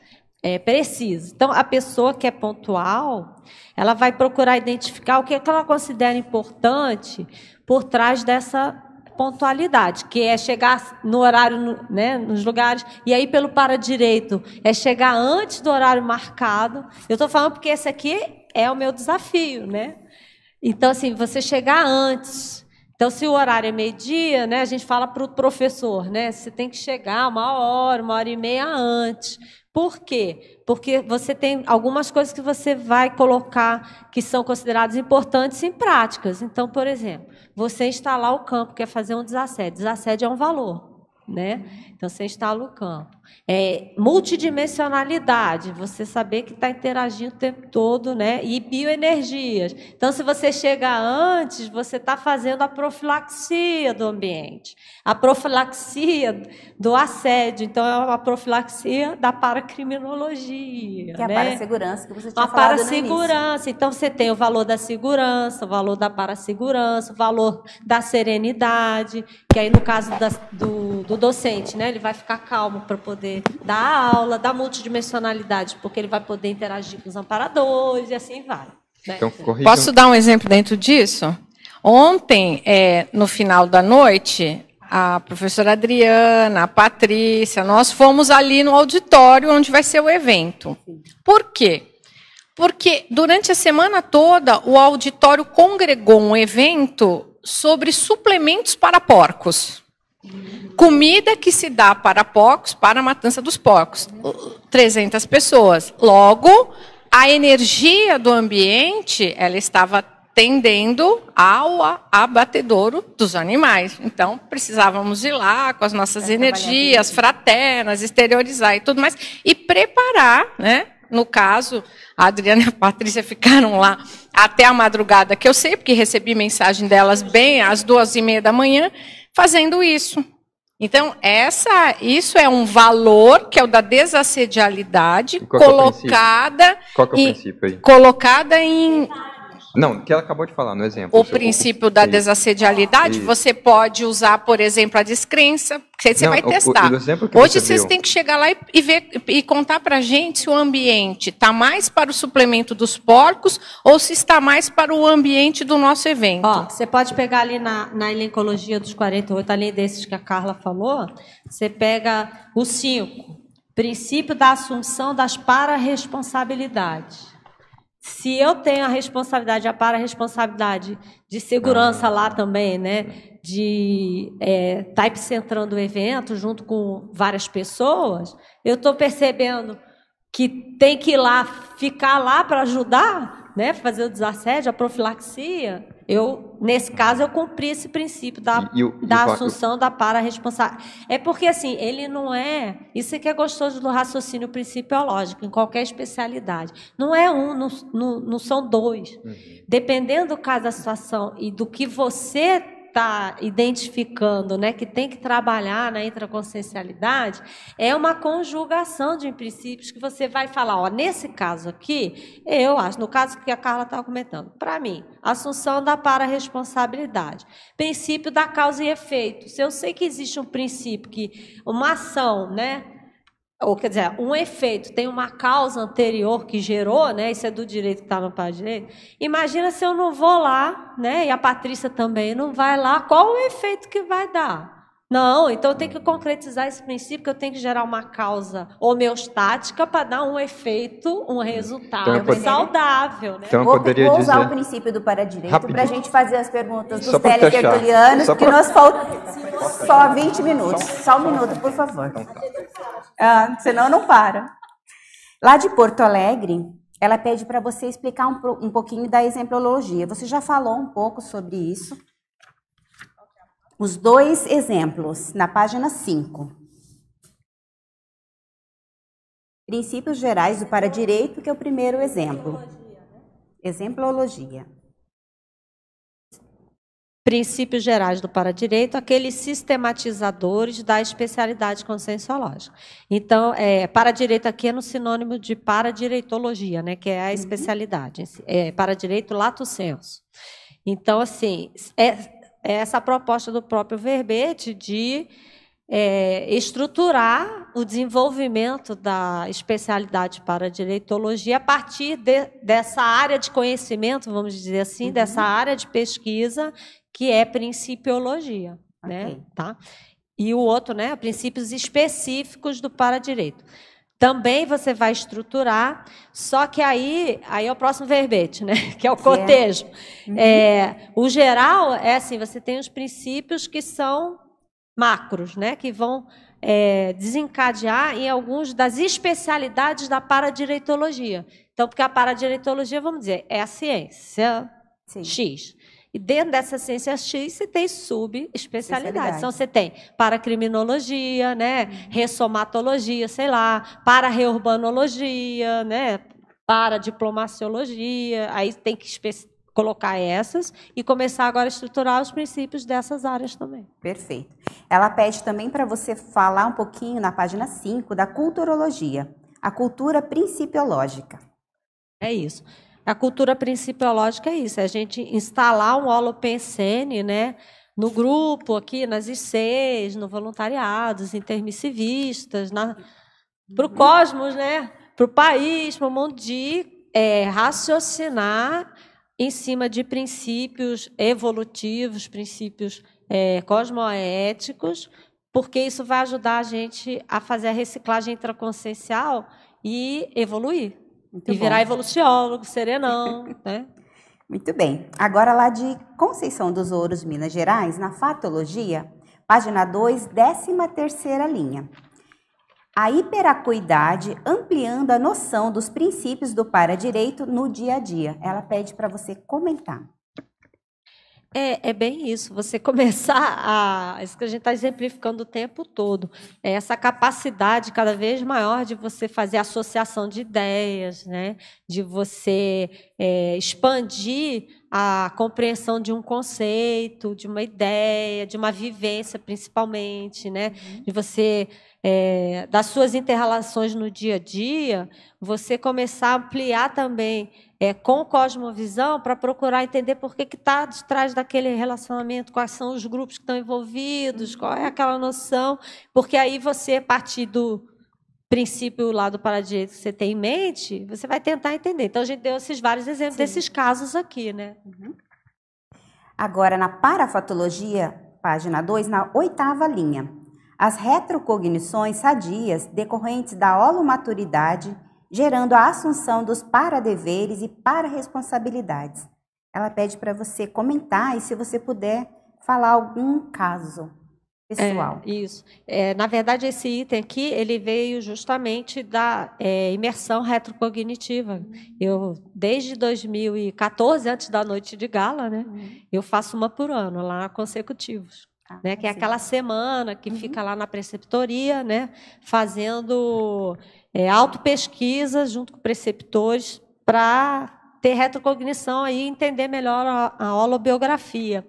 é, precisas. Então, a pessoa que é pontual, ela vai procurar identificar o que, é que ela considera importante por trás dessa pontualidade, que é chegar no horário, né, nos lugares, e aí pelo para-direito, é chegar antes do horário marcado. Eu estou falando porque esse aqui é o meu desafio, né? Então, assim, você chegar antes. Então, se o horário é meio-dia, né, a gente fala para o professor, né? Você tem que chegar uma hora, uma hora e meia antes. Por quê? Porque você tem algumas coisas que você vai colocar que são consideradas importantes em práticas. Então, por exemplo, você instalar o campo, quer fazer um desassédio. Desassédio é um valor né? Uhum. Então você instala o campo. É, multidimensionalidade, você saber que está interagindo o tempo todo, né? E bioenergias. Então, se você chegar antes, você está fazendo a profilaxia do ambiente, a profilaxia do assédio. Então, é uma profilaxia da paracriminologia. Que é né? a parasegurança que você tinha a falado A Então, você tem o valor da segurança, o valor da parasegurança, o valor da serenidade, que aí no caso da, do, do o docente, né? Ele vai ficar calmo para poder dar aula, dar multidimensionalidade, porque ele vai poder interagir com os amparadores e assim vai. Né? Então, Posso dar um exemplo dentro disso? Ontem, é, no final da noite, a professora Adriana, a Patrícia, nós fomos ali no auditório onde vai ser o evento. Por quê? Porque durante a semana toda o auditório congregou um evento sobre suplementos para porcos. Comida que se dá para porcos, para a matança dos porcos. 300 pessoas. Logo, a energia do ambiente, ela estava tendendo ao abatedouro dos animais. Então, precisávamos ir lá com as nossas energias fraternas, exteriorizar e tudo mais, e preparar, né? No caso, a Adriana e a Patrícia ficaram lá até a madrugada, que eu sei, porque recebi mensagem delas bem às duas e meia da manhã, fazendo isso. Então, essa, isso é um valor que é o da desassedialidade é colocada, é colocada em não, que ela acabou de falar no exemplo. O princípio da desassedialidade, Isso. você pode usar, por exemplo, a descrença, que você Não, vai testar. O, o Hoje vocês têm que chegar lá e, e, ver, e contar para a gente se o ambiente está mais para o suplemento dos porcos ou se está mais para o ambiente do nosso evento. Ó, você pode pegar ali na, na elencologia dos 48, além desses que a Carla falou, você pega o cinco, princípio da assunção das para-responsabilidades se eu tenho a responsabilidade, a para responsabilidade de segurança lá também, né? De é, estar tá centrando o evento junto com várias pessoas, eu estou percebendo que tem que ir lá, ficar lá para ajudar, né? Fazer o desassédio, a profilaxia. Eu, nesse caso, eu cumpri esse princípio da, e, e o, da e assunção da para responsável. É porque, assim, ele não é... Isso é que é gostoso do raciocínio principiológico, em qualquer especialidade. Não é um, não, não, não são dois. Uhum. Dependendo do caso da situação e do que você está identificando, né, que tem que trabalhar na intraconsciencialidade, é uma conjugação de princípios que você vai falar, ó, nesse caso aqui, eu acho, no caso que a Carla está comentando, para mim, assunção da para-responsabilidade, princípio da causa e efeito. Se eu sei que existe um princípio que uma ação, né, ou quer dizer, um efeito tem uma causa anterior que gerou, né? Isso é do direito que está no par direito. Imagina se eu não vou lá, né? E a Patrícia também não vai lá, qual o efeito que vai dar? Não, então eu tenho que concretizar esse princípio que eu tenho que gerar uma causa homeostática para dar um efeito, um então resultado então, saudável. Né? Então, eu poderia vou usar dizer... o princípio do para direito para a gente fazer as perguntas dos teletertulianos que nós faltamos. Só 20 minutos. Só, um minuto, por favor. Então tá. Ah, senão não para. Lá de Porto Alegre, ela pede para você explicar um, um pouquinho da exemplologia. Você já falou um pouco sobre isso. Os dois exemplos, na página 5. Princípios gerais do para-direito, que é o primeiro exemplo. Exemplologia. Né? princípios gerais do para-direito, aqueles sistematizadores da especialidade consensológica. Então, é, para-direito aqui é no sinônimo de para-direitologia, né, que é a uhum. especialidade, é, para-direito lato senso. Então, assim, é, é essa proposta do próprio verbete de é, estruturar o desenvolvimento da especialidade para a direitologia a partir de, dessa área de conhecimento, vamos dizer assim, uhum. dessa área de pesquisa que é principiologia, né? Tá? E o outro, né? Princípios específicos do para-direito. Também você vai estruturar, só que aí, aí é o próximo verbete, né? [laughs] Que é o cotejo. É. Uhum. É, o geral é assim: você tem os princípios que são macros, né? Que vão é, desencadear em alguns das especialidades da paradireitologia. Então, porque a paradireitologia, vamos dizer, é a ciência Sim. X. E dentro dessa ciência X, você tem subespecialidades. Então, você tem paracriminologia, né? Uhum. ressomatologia, sei lá, para-reurbanologia, né? para-diplomaciologia. Aí tem que colocar essas e começar agora a estruturar os princípios dessas áreas também. Perfeito. Ela pede também para você falar um pouquinho na página 5 da culturologia, a cultura principiológica. É isso. A cultura principiológica é isso, é a gente instalar um holopensene, né? No grupo aqui, nas ICs, no voluntariado, os intermissivistas, para o cosmos, né? Para o país, para o mundo de é, raciocinar em cima de princípios evolutivos, princípios é, cosmoéticos, porque isso vai ajudar a gente a fazer a reciclagem intraconsciencial e evoluir. Muito e virar evoluciólogo, serenão, [laughs] né? Muito bem. Agora lá de Conceição dos Ouros, Minas Gerais, na Fatologia, página 2, 13 terceira linha. A hiperacuidade ampliando a noção dos princípios do para-direito no dia a dia. Ela pede para você comentar. É, é bem isso, você [laughs] começar a. É isso que a gente está exemplificando o tempo todo. É essa capacidade cada vez maior de você fazer associação de ideias, né? de você é, expandir a compreensão de um conceito, de uma ideia, de uma vivência, principalmente, né? Uhum. de você é, das suas interrelações no dia a dia, você começar a ampliar também é, com cosmovisão para procurar entender por que está de trás daquele relacionamento, quais são os grupos que estão envolvidos, uhum. qual é aquela noção, porque aí você, a partir do princípio lá do paradigma que você tem em mente, você vai tentar entender. Então, a gente deu esses vários exemplos Sim. desses casos aqui, né? Uhum. Agora, na parafatologia, página 2, na oitava linha as retrocognições sadias decorrentes da holomaturidade, gerando a assunção dos para deveres e para-responsabilidades. Ela pede para você comentar e, se você puder, falar algum caso pessoal. É, isso. É, na verdade, esse item aqui ele veio justamente da é, imersão retrocognitiva. Eu desde 2014, antes da noite de gala, né? Uhum. Eu faço uma por ano, lá consecutivos né, ah, que é aquela semana que uhum. fica lá na preceptoria, né, fazendo é, auto-pesquisa junto com preceptores para ter retrocognição e entender melhor a, a holobiografia.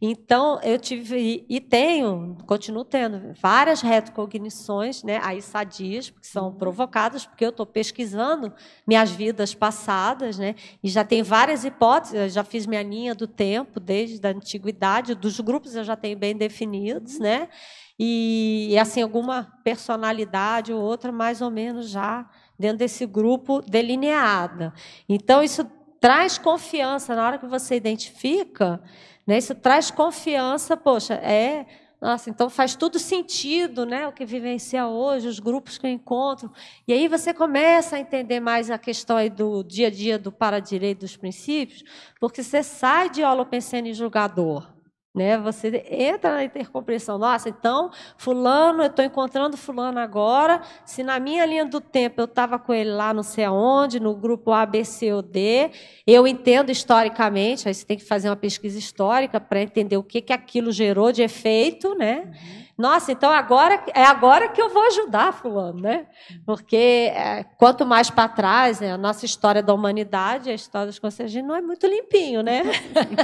Então, eu tive, e tenho, continuo tendo, várias retrocognições, né, aí sadias, que são uhum. provocadas, porque eu estou pesquisando minhas vidas passadas, né, e já tem várias hipóteses, eu já fiz minha linha do tempo, desde a antiguidade, dos grupos eu já tenho bem definidos, uhum. né, e, e assim, alguma personalidade ou outra, mais ou menos já dentro desse grupo delineada. Então, isso traz confiança, na hora que você identifica né? Isso traz confiança, poxa, é. Nossa, então faz tudo sentido né, o que vivencia hoje, os grupos que eu encontro. E aí você começa a entender mais a questão aí do dia a dia do para-direito dos princípios, porque você sai de holopensene julgador. Né? Você entra na intercompreensão. Nossa, então, fulano, eu estou encontrando fulano agora. Se na minha linha do tempo eu estava com ele lá não sei aonde, no grupo A, B, C ou D, eu entendo historicamente, aí você tem que fazer uma pesquisa histórica para entender o que, que aquilo gerou de efeito, né? Uhum. Nossa, então agora é agora que eu vou ajudar fulano, né? Porque é, quanto mais para trás, né, a nossa história da humanidade, a história dos conselhos, não é muito limpinho, né?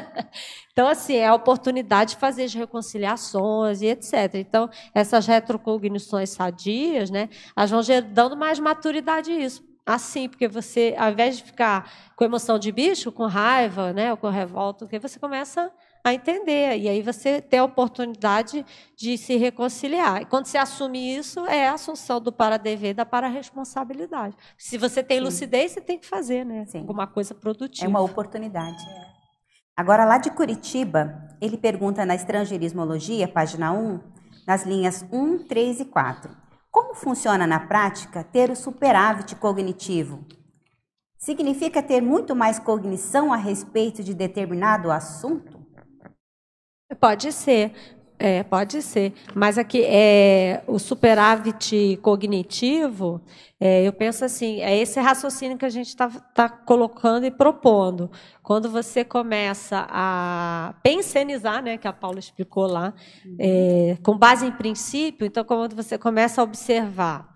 [laughs] então assim, é a oportunidade de fazer as reconciliações e etc. Então, essas retrocognições sadias, né, elas vão dando mais maturidade a isso assim, porque você, ao invés de ficar com emoção de bicho, com raiva, né, ou com revolta, você começa a entender. E aí você tem a oportunidade de se reconciliar. E quando você assume isso, é a assunção do para-dever da para-responsabilidade. Se você tem Sim. lucidez, você tem que fazer, né? Sim. Alguma coisa produtiva. É uma oportunidade. Agora, lá de Curitiba, ele pergunta na Estrangeirismologia, página 1, nas linhas 1, 3 e 4. Como funciona na prática ter o superávit cognitivo? Significa ter muito mais cognição a respeito de determinado assunto? Pode ser, é, pode ser. Mas aqui é o superávit cognitivo. É, eu penso assim, é esse raciocínio que a gente está tá colocando e propondo. Quando você começa a pensenizar, né, que a Paula explicou lá, uhum. é, com base em princípio, então quando você começa a observar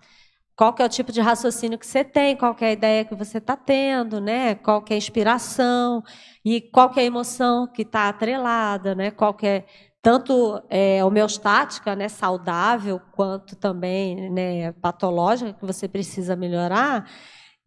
qual que é o tipo de raciocínio que você tem, qual que é a ideia que você está tendo, né? qual que é a inspiração e qual que é a emoção que está atrelada, né? qual que é tanto é, homeostática, né, saudável, quanto também né, patológica, que você precisa melhorar,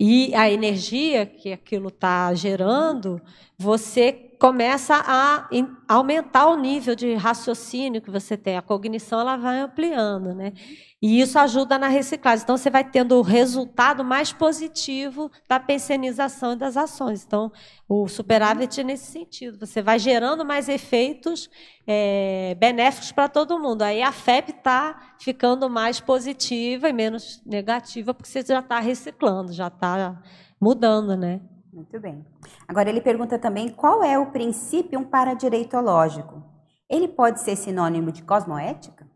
e a energia que aquilo está gerando, você começa a aumentar o nível de raciocínio que você tem. A cognição ela vai ampliando, né? E isso ajuda na reciclagem. Então você vai tendo o resultado mais positivo da pensionização das ações. Então o superávit é nesse sentido, você vai gerando mais efeitos é, benéficos para todo mundo. Aí a FEP está ficando mais positiva e menos negativa porque você já está reciclando, já está mudando, né? Muito bem. Agora ele pergunta também qual é o princípio paradireitológico. Ele pode ser sinônimo de cosmoética?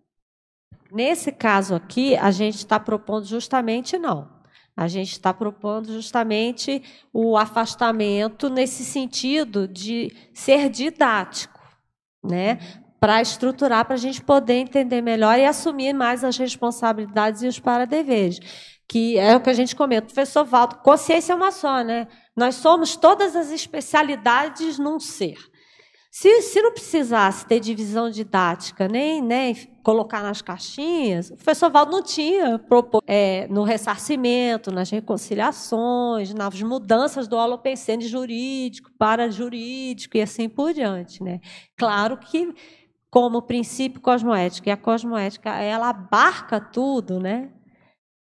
Nesse caso aqui, a gente está propondo justamente não. A gente está propondo justamente o afastamento nesse sentido de ser didático, né? Para estruturar, para a gente poder entender melhor e assumir mais as responsabilidades e os para-deveres. Que é o que a gente comenta. Professor Valdo, consciência é uma só, né? Nós somos todas as especialidades num ser. Se, se não precisasse ter divisão didática, nem, nem colocar nas caixinhas, o professor Valdo não tinha propor, é, no ressarcimento, nas reconciliações, nas mudanças do holopensene jurídico para jurídico e assim por diante. Né? Claro que, como princípio cosmoético, e a cosmoética ela abarca tudo, né?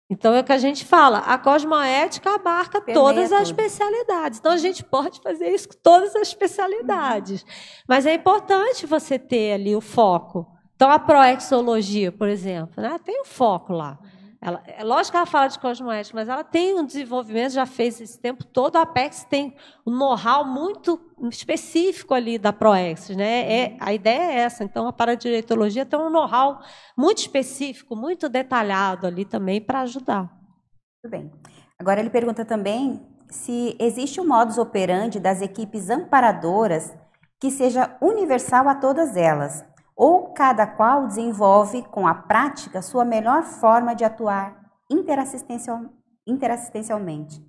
Então é o que a gente fala, a cosmoética abarca todas as especialidades. Então a gente pode fazer isso com todas as especialidades. Uhum. Mas é importante você ter ali o foco. Então a proexologia, por exemplo, né? tem o um foco lá. Ela, é lógico que ela fala de cosmoética, mas ela tem um desenvolvimento, já fez esse tempo todo. A Apex tem um know-how muito específico ali da ProEx. Né? É, a ideia é essa. Então, a paradireitologia tem um know-how muito específico, muito detalhado ali também para ajudar. Muito bem. Agora, ele pergunta também se existe um modus operandi das equipes amparadoras que seja universal a todas elas, ou cada qual desenvolve com a prática sua melhor forma de atuar interassistencial, interassistencialmente.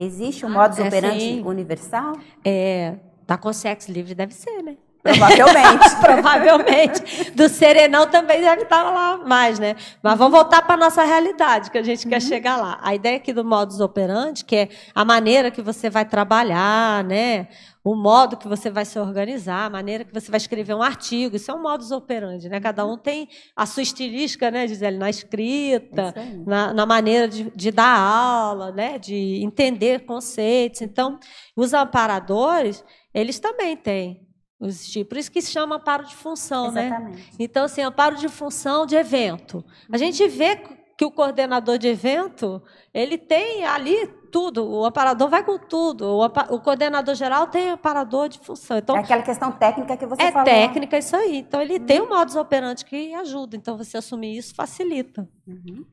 Existe um ah, modus é operandi assim. universal? É, tá com sexo livre deve ser, né? Provavelmente. [laughs] Provavelmente. Do Serenão também deve estar lá mais, né? Mas vamos voltar para a nossa realidade, que a gente quer uhum. chegar lá. A ideia aqui do modus operandi, que é a maneira que você vai trabalhar, né? O modo que você vai se organizar, a maneira que você vai escrever um artigo. Isso é um modus operandi, né? Cada um tem a sua estilística, né, Gisele? Na escrita, na, na, maneira de, de dar aula, né? De entender conceitos. Então, os amparadores, eles também têm Tipo, por isso que se chama amparo de função, né? Exatamente. né? Então, assim, amparo de função de evento. A gente vê que o coordenador de evento, ele tem ali tudo, o aparador vai com tudo, o, o coordenador geral tem aparador de função. Então, é aquela questão técnica que você é falou. É técnica, isso aí. Então, ele uhum. tem um modus operandi que ajuda. Então, você assumir isso facilita. Uhum.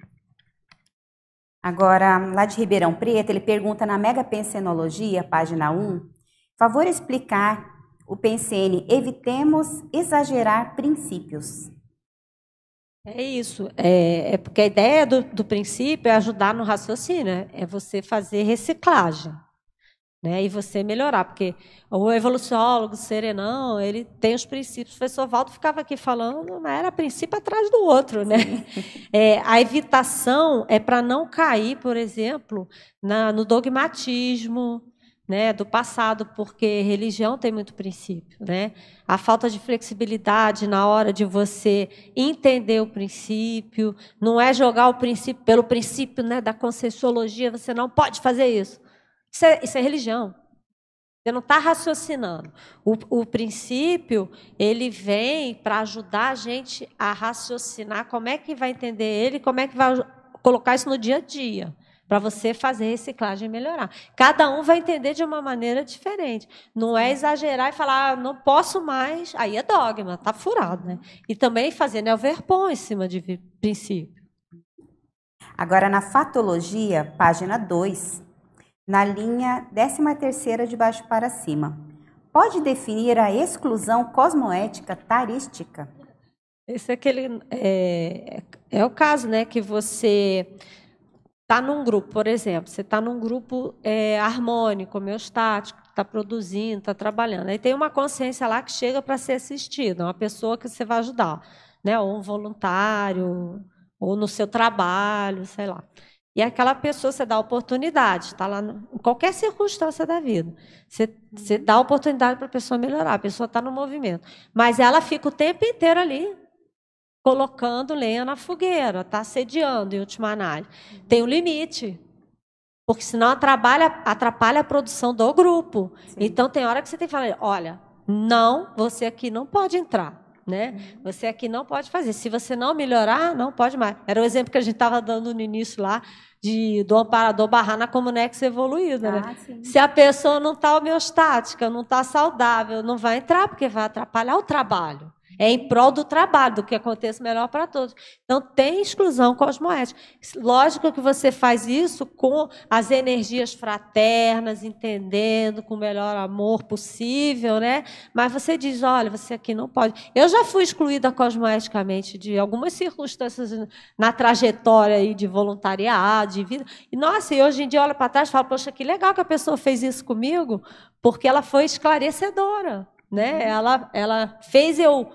Agora, lá de Ribeirão Preto, ele pergunta na Mega Pensenologia, página 1, favor explicar o PCN, evitemos exagerar princípios. É isso. É, é, porque a ideia do, do princípio é ajudar no raciocínio, né? é você fazer reciclagem. Né, e você melhorar, porque o evoluciólogo Serenão, ele tem os princípios. O professor Valdo ficava aqui falando, mas era princípio atrás do outro. Né? [laughs] É, a evitação é para não cair, por exemplo, na, no dogmatismo, né, do passado, porque religião tem muito princípio, né? A falta de flexibilidade na hora de você entender o princípio, não é jogar o princípio pelo princípio, né, da conscienciologia, você não pode fazer isso. Isso é, isso é religião. Você não está raciocinando. O, o princípio ele vem para ajudar a gente a raciocinar como é que vai entender ele, como é que vai colocar isso no dia a dia para você fazer reciclagem melhorar. Cada um vai entender de uma maneira diferente. Não é exagerar e falar, ah, não posso mais. Aí é dogma, tá furado, né? E também fazer neoverpon né, em cima de princípio. Agora, na fatologia, página 2, na linha 13 de baixo para cima, pode definir a exclusão cosmoética tarística? Esse é aquele... É, é o caso, né? Que você está num grupo, por exemplo, você está num grupo é, harmônico, homeostático, está produzindo, está trabalhando. Aí tem uma consciência lá que chega para ser assistida, uma pessoa que você vai ajudar, né? ou um voluntário, ou no seu trabalho, sei lá. E aquela pessoa você dá oportunidade, está lá no, em qualquer circunstância da vida. Você, você uhum. dá oportunidade para a pessoa melhorar, a pessoa está no movimento. Mas ela fica o tempo inteiro ali, colocando lenha na fogueira, está assediando em última análise. Tem um limite. Porque senão atrapalha, atrapalha a produção do grupo. Sim. Então tem hora que você tem que falar, olha, não, você aqui não pode entrar. Né? Uhum. Você aqui não pode fazer. Se você não melhorar, não pode mais. Era o exemplo que a gente estava dando no início lá de do amparador barrar na comunex evoluída. Né? Ah, né? Se a pessoa não está homeostática, não está saudável, não vai entrar, porque vai atrapalhar o trabalho. É em prol do trabalho, do que aconteça melhor para todos. Então, tem exclusão cosmoética. Lógico que você faz isso com as energias fraternas, entendendo, com o melhor amor possível, né? Mas você diz: olha, você aqui não pode. Eu já fui excluída cosmoeticamente de algumas circunstâncias na trajetória aí de voluntariado, de vida. E, nossa, e hoje em dia eu olho para trás e falo: poxa, que legal que a pessoa fez isso comigo, porque ela foi esclarecedora. Né? Uhum. Ela, ela fez eu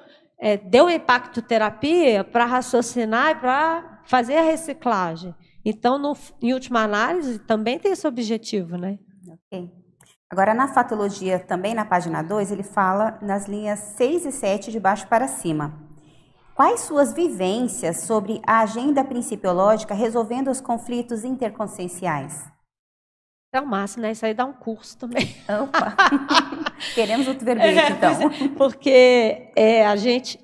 é, deu impacto terapia para raciocinar e para fazer a reciclagem. Então, no, em última análise, também tem esse objetivo, né? Ok. Agora, na fatologia, também na página 2, ele fala nas linhas 6 e 7, de baixo para cima. Quais suas vivências sobre a agenda principiológica resolvendo os conflitos interconscienciais? É o máximo, né? Isso aí dá um curso também. [laughs] Opa! [laughs] Queremos outro verbete, é, então. É. porque é, a gente.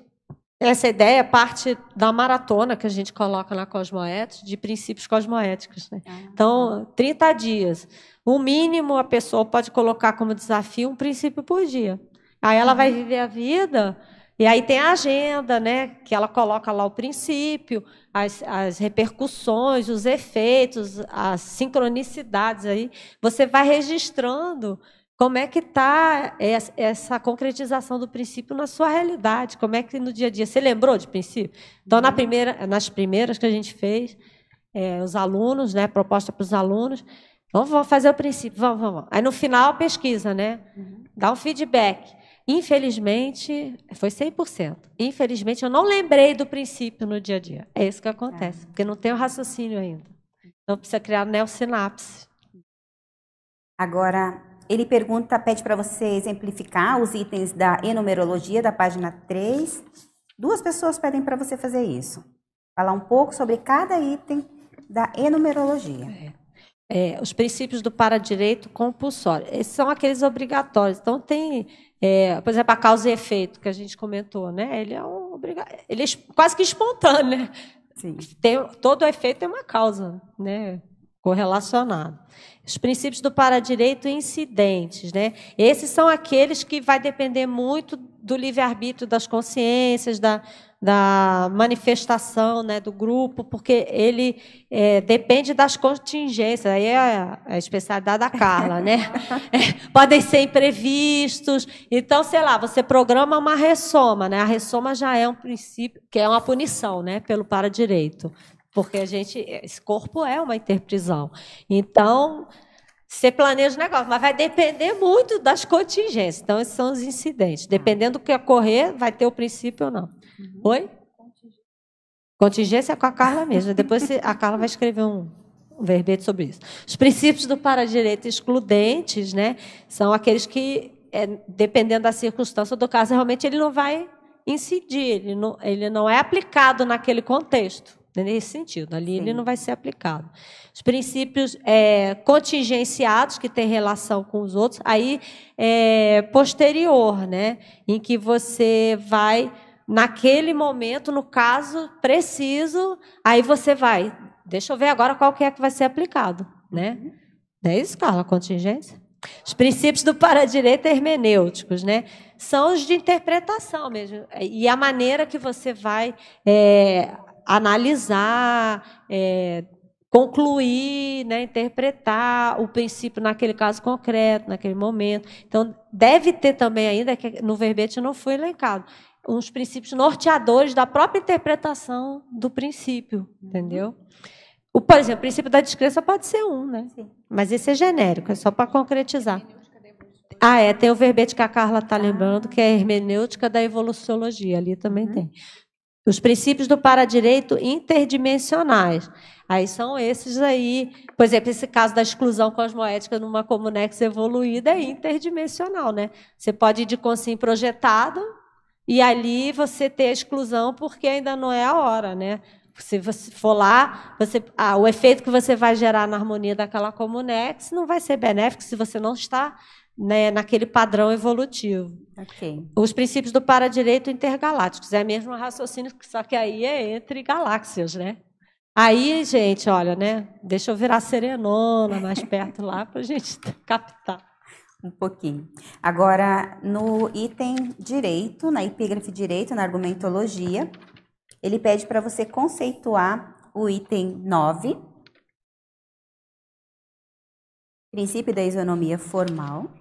Essa ideia é parte da maratona que a gente coloca na Cosmoética, de princípios cosmoéticos. Né? Ah. então, 30 dias. O mínimo a pessoa pode colocar como desafio um princípio por dia. Aí ela vai uhum. viver a vida e aí tem a agenda, né? Que ela coloca lá o princípio, as, as repercussões, os efeitos, as sincronicidades aí. Você vai registrando como é que está essa concretização do princípio na sua realidade? Como é que no dia a dia você lembrou de princípio? Então, na uhum. primeira, nas primeiras que a gente fez, é, os alunos, né, proposta para os alunos, vamos, vamos, fazer o princípio, vamos, vamos. Aí no final a pesquisa, né, uhum. dá um feedback. Infelizmente, foi 100%. Infelizmente, eu não lembrei do princípio no dia a dia. É isso que acontece, ah. porque não tem o raciocínio ainda. Então, precisa criar neossinapse. Agora, ele pergunta, pede para você exemplificar os itens da enumerologia da página 3. Duas pessoas pedem para você fazer isso. Falar um pouco sobre cada item da enumerologia. É é, os princípios do paradireito compulsório. Esses são aqueles obrigatórios. Então, tem, é, por exemplo, a causa e efeito que a gente comentou, né? Ele é um ele é quase que espontâneo, né? Sim. Tem, todo efeito tem uma causa, né? correlacionado. Os princípios do paradireito incidentes, né? Esses são aqueles que vai depender muito do livre-arbítrio das consciências, da, da manifestação né, do grupo, porque ele é, depende das contingências, aí é a, a especialidade da Carla, né? [laughs] É, podem ser imprevistos. Então, sei lá, você programa uma ressoma, né? A ressoma já é um princípio, que é uma punição, né? Pelo para-direito. Porque a gente. Esse corpo é uma interprisão. Então. Você planeja o negócio, mas vai depender muito das contingências. Então, esses são os incidentes. Dependendo do que ocorrer, vai ter o princípio ou não. Uhum. Oi? Contingência. Contingência é com a Carla mesmo. Depois a Carla vai escrever um, um verbete sobre isso. Os princípios do para-direito excludentes né, são aqueles que, é, dependendo da circunstância do caso, realmente ele não vai incidir, ele não, ele não é aplicado naquele contexto. Né, nesse sentido. Ali Sim. ele não vai ser aplicado. Os princípios é, contingenciados, que têm relação com os outros, aí é posterior, né? em que você vai, naquele momento, no caso preciso, aí você vai. Deixa eu ver agora qual que é que vai ser aplicado. Né? Uhum. Não é isso, Carla? Contingência? Os princípios do para hermenêuticos, né? São os de interpretação mesmo. E a maneira que você vai é, analisar, é, concluir, né, interpretar o princípio naquele caso concreto, naquele momento. Então, deve ter também ainda, que no verbete não foi elencado, uns princípios norteadores da própria interpretação do princípio, uhum. entendeu? O, por exemplo, o princípio da descrença pode ser um, né? Sim. Mas esse é genérico, é só para concretizar. Ah, é, tem o verbete que a Carla está ah. lembrando, que é a hermenêutica da evoluciologia, ali também uhum. tem. Os princípios do paradireito interdimensionais. Aí são esses aí. Por exemplo, esse caso da exclusão cosmoética numa comunex evoluída é interdimensional, né? Você pode ir de consim projetado e ali você ter a exclusão porque ainda não é a hora, né? Se você for lá, você, ah, o efeito que você vai gerar na harmonia daquela comunex não vai ser benéfico se você não está né, naquele padrão evolutivo. Okay. Os princípios do paradireito intergalácticos. É mesmo um raciocínio, só que aí é entre galáxias, né? Aí, gente, olha, né? Deixa eu virar serenona mais perto lá para a gente [laughs] captar. Um pouquinho. Agora, no item direito, na epígrafe direito, na argumentologia, ele pede para você conceituar o item 9, princípio da isonomia formal.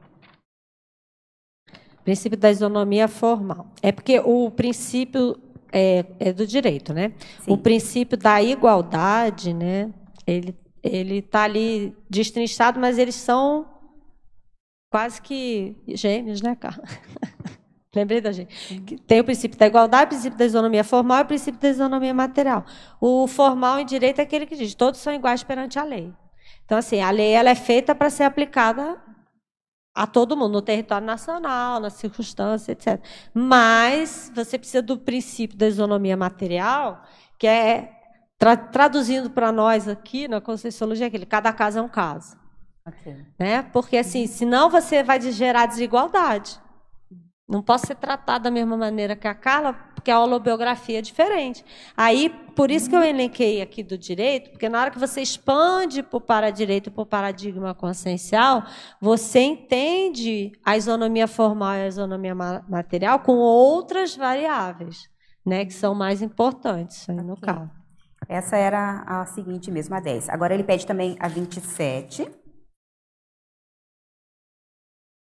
Princípio da isonomia formal. É porque o princípio é, é do direito, né? Sim. O princípio da igualdade, né? Ele ele está ali destrinchado, mas eles são quase que gêmeos, né, Carla? [laughs] Lembrei da gente. Que tem o princípio da igualdade, o princípio da isonomia formal e o princípio da isonomia material. O formal em direito é aquele que diz: todos são iguais perante a lei. Então, assim, a lei ela é feita para ser aplicada a todo mundo, no território nacional, nas circunstâncias, etc. Mas você precisa do princípio da isonomia material, que é, tra traduzindo para nós aqui na Conscienciologia, aquele cada caso é um caso. Okay. Né? Porque, assim, senão você vai gerar desigualdade. Não posso ser tratada da mesma maneira que a Carla, porque a holobiografia é diferente. Aí, por isso que eu elenquei aqui do direito, porque na hora que você expande para o paradireito, para o paradigma consciencial, você entende a isonomia formal e a isonomia material com outras variáveis, né, que são mais importantes aí no caso. Essa era a seguinte mesmo, a 10. Agora ele pede também a 27.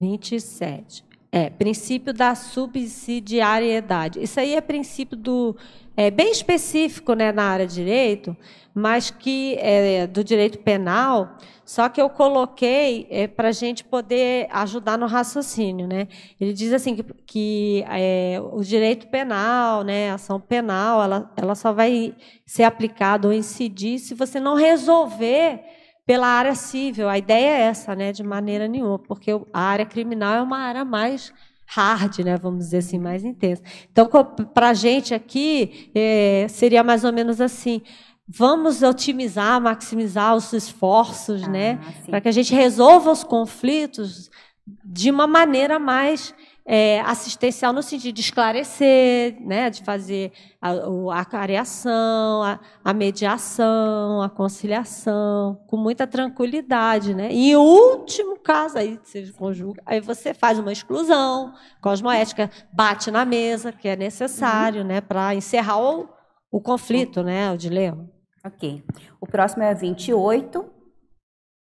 27. É, princípio da subsidiariedade. Isso aí é princípio do é, bem específico né, na área de direito, mas que é do direito penal, só que eu coloquei é, para a gente poder ajudar no raciocínio. Né? Ele diz assim que, que é, o direito penal, né, a ação penal, ela, ela só vai ser aplicada ou incidir se você não resolver pela área civil. A ideia é essa, né? De maneira nenhuma, porque a área criminal é uma área mais hard, né? Vamos dizer assim, mais intensa. Então, para a gente aqui é, seria mais ou menos assim. Vamos otimizar, maximizar os esforços, ah, né? Para que a gente resolva os conflitos de uma maneira mais é, assistencial no sentido de esclarecer, né, de fazer a, a careação, a, a, mediação, a conciliação, com muita tranquilidade. Né? E último caso, aí você conjuga, aí você faz uma exclusão cosmoética, bate na mesa, que é necessário uhum. né, para encerrar o, o conflito, né, o dilema. Ok. O próximo é 28,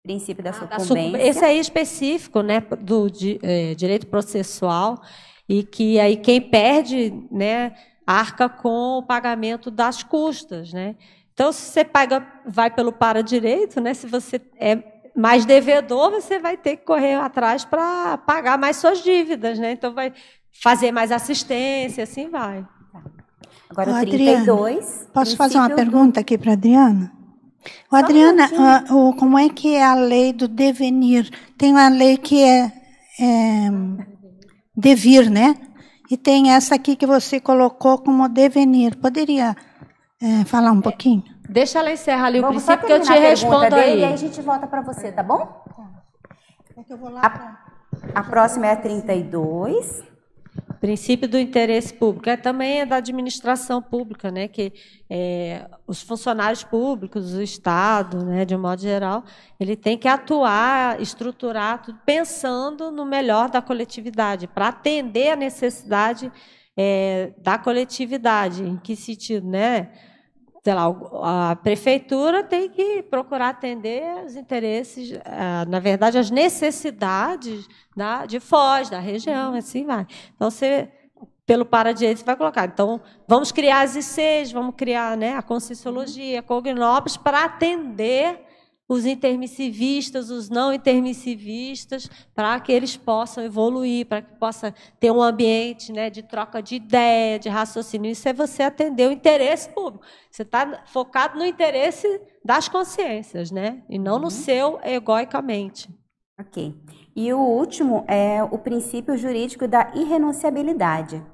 princípio da ah, sucumbência. Esse aí específico, né, do de, eh, é, direito processual, e que aí quem perde, né, arca com o pagamento das custas, né? Então, se você paga, vai pelo para-direito, né? Se você é mais devedor, você vai ter que correr atrás para pagar mais suas dívidas, né? Então, vai fazer mais assistência, assim vai. Tá. Agora, Ô, 32. Adriana, posso fazer uma do... pergunta aqui para a Adriana? O Adriana, ah, o, como é que é a lei do devenir? Tem uma lei que é, é devir, né? E tem essa aqui que você colocou como devenir. Poderia é, falar um é, pouquinho? Deixa ela encerrar ali o Vamos princípio que eu te respondo aí. E aí a gente volta para você, tá bom? Tá. É que eu vou lá a, pra... a próxima é a 32 princípio do interesse público é também é da administração pública, né? Que é, os funcionários públicos, o Estado, né, de um modo geral, ele tem que atuar, estruturar, tudo, pensando no melhor da coletividade, para atender a necessidade é, da coletividade. Em que sentido, né? sei lá, a prefeitura tem que procurar atender os interesses, na verdade, as necessidades da, de Foz, da região, uhum. assim vai. Então, você, pelo para você vai colocar. Então, vamos criar as ICs, vamos criar né, a Conscienciologia, Cognópolis, para atender os intermissivistas, os não intermissivistas, para que eles possam evoluir, para que possa ter um ambiente né, de troca de ideia, de raciocínio. Isso é você atender o interesse público. Você está focado no interesse das consciências, né? E não no uhum. seu egoicamente. Ok. E o último é o princípio jurídico da irrenunciabilidade.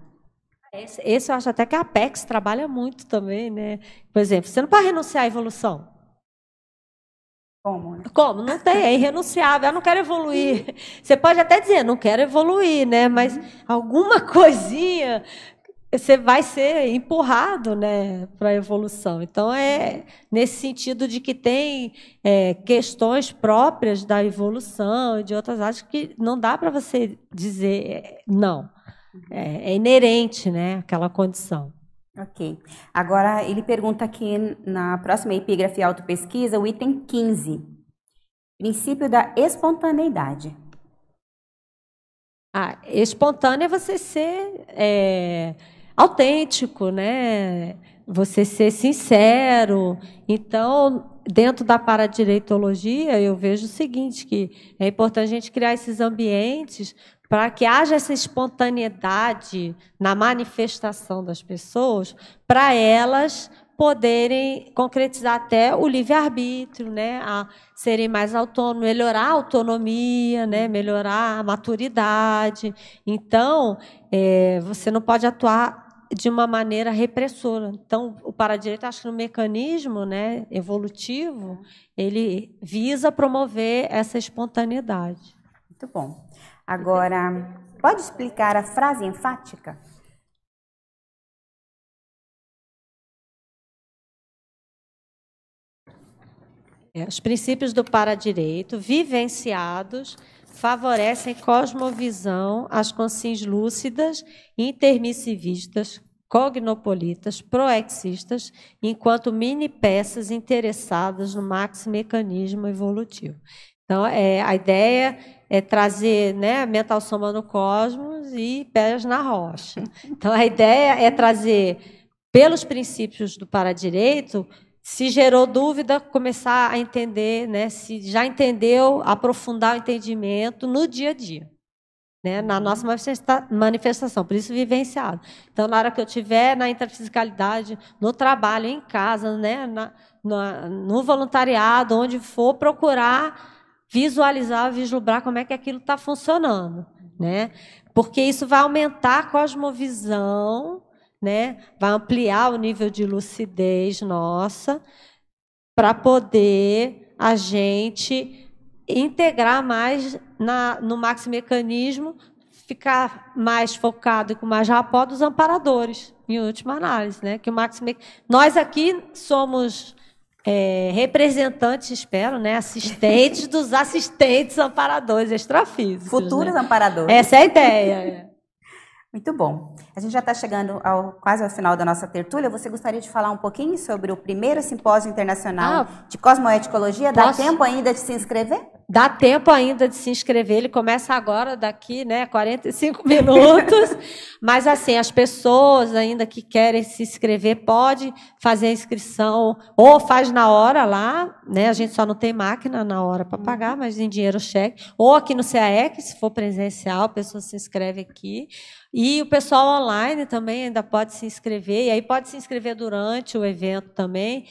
Esse, esse eu acho até que a Apex trabalha muito também, né? Por exemplo, você não pode renunciar à evolução. Como? Né? Como? Não tem, é irrenunciável. Eu não quero evoluir. Você pode até dizer, não quero evoluir, né? Mas uhum. alguma [laughs] coisinha você vai ser empurrado né, para a evolução. Então, é nesse sentido de que tem é, questões próprias da evolução e de outras áreas que não dá para você dizer é, não. Uhum. É, é inerente né, aquela condição. Ok. Agora, ele pergunta aqui na próxima epígrafe autopesquisa, o item 15. Princípio da espontaneidade. Ah, espontâneo é você ser é, autêntico, né? Você ser sincero. Então, dentro da paradireitologia, eu vejo o seguinte, que é importante a gente criar esses ambientes para que haja essa espontaneidade na manifestação das pessoas, para elas poderem concretizar até o livre-arbítrio, né, a serem mais autônomos, melhorar a autonomia, né, melhorar a maturidade. Então, é, você não pode atuar de uma maneira repressora. Então, o paradireito, acho que no mecanismo né, evolutivo, ele visa promover essa espontaneidade. Muito bom. Agora, pode explicar a frase enfática? É, os princípios do para-direito vivenciados favorecem cosmovisão, as consciências lúcidas, intermissivistas, cognopolitas, proexistas, enquanto mini peças interessadas no máximo mecanismo evolutivo. Então, é, a ideia é trazer né, mental soma no cosmos e pés na rocha. Então, a ideia é trazer, pelos princípios do paradireito, se gerou dúvida, começar a entender, né, se já entendeu, aprofundar o entendimento no dia a dia. Né, na uhum. nossa manifestação, por isso vivenciado. Então, na hora que eu tiver na interfisicalidade, no trabalho, em casa, né, na, na, no voluntariado, onde for, procurar visualizar, vislumbrar como é que aquilo está funcionando, né? Porque isso vai aumentar a cosmovisão, né? Vai ampliar o nível de lucidez nossa para poder a gente integrar mais na, no maximecanismo, ficar mais focado e com mais rapó dos amparadores, em última análise, né? Que o me- Nós aqui somos é, representantes, espero, né? Assistentes dos assistentes amparadores extrafísicos. Né? Futuros né? amparadores. Essa é a ideia. É. [laughs] Muito bom. A gente já está chegando ao, quase ao final da nossa tertúlia. Você gostaria de falar um pouquinho sobre o primeiro simpósio internacional ah, de cosmoeticologia? Dá tempo ainda de se inscrever? Dá tempo ainda de se inscrever, ele começa agora, daqui né, 45 [laughs] minutos. Mas, assim, as pessoas ainda que querem se inscrever, pode fazer a inscrição, ou faz na hora lá, né? A gente só não tem máquina na hora para pagar, mas em dinheiro cheque. Ou aqui no CAEC, se for presencial, a pessoa se inscreve aqui. E o pessoal online também ainda pode se inscrever, e aí pode se inscrever durante o evento também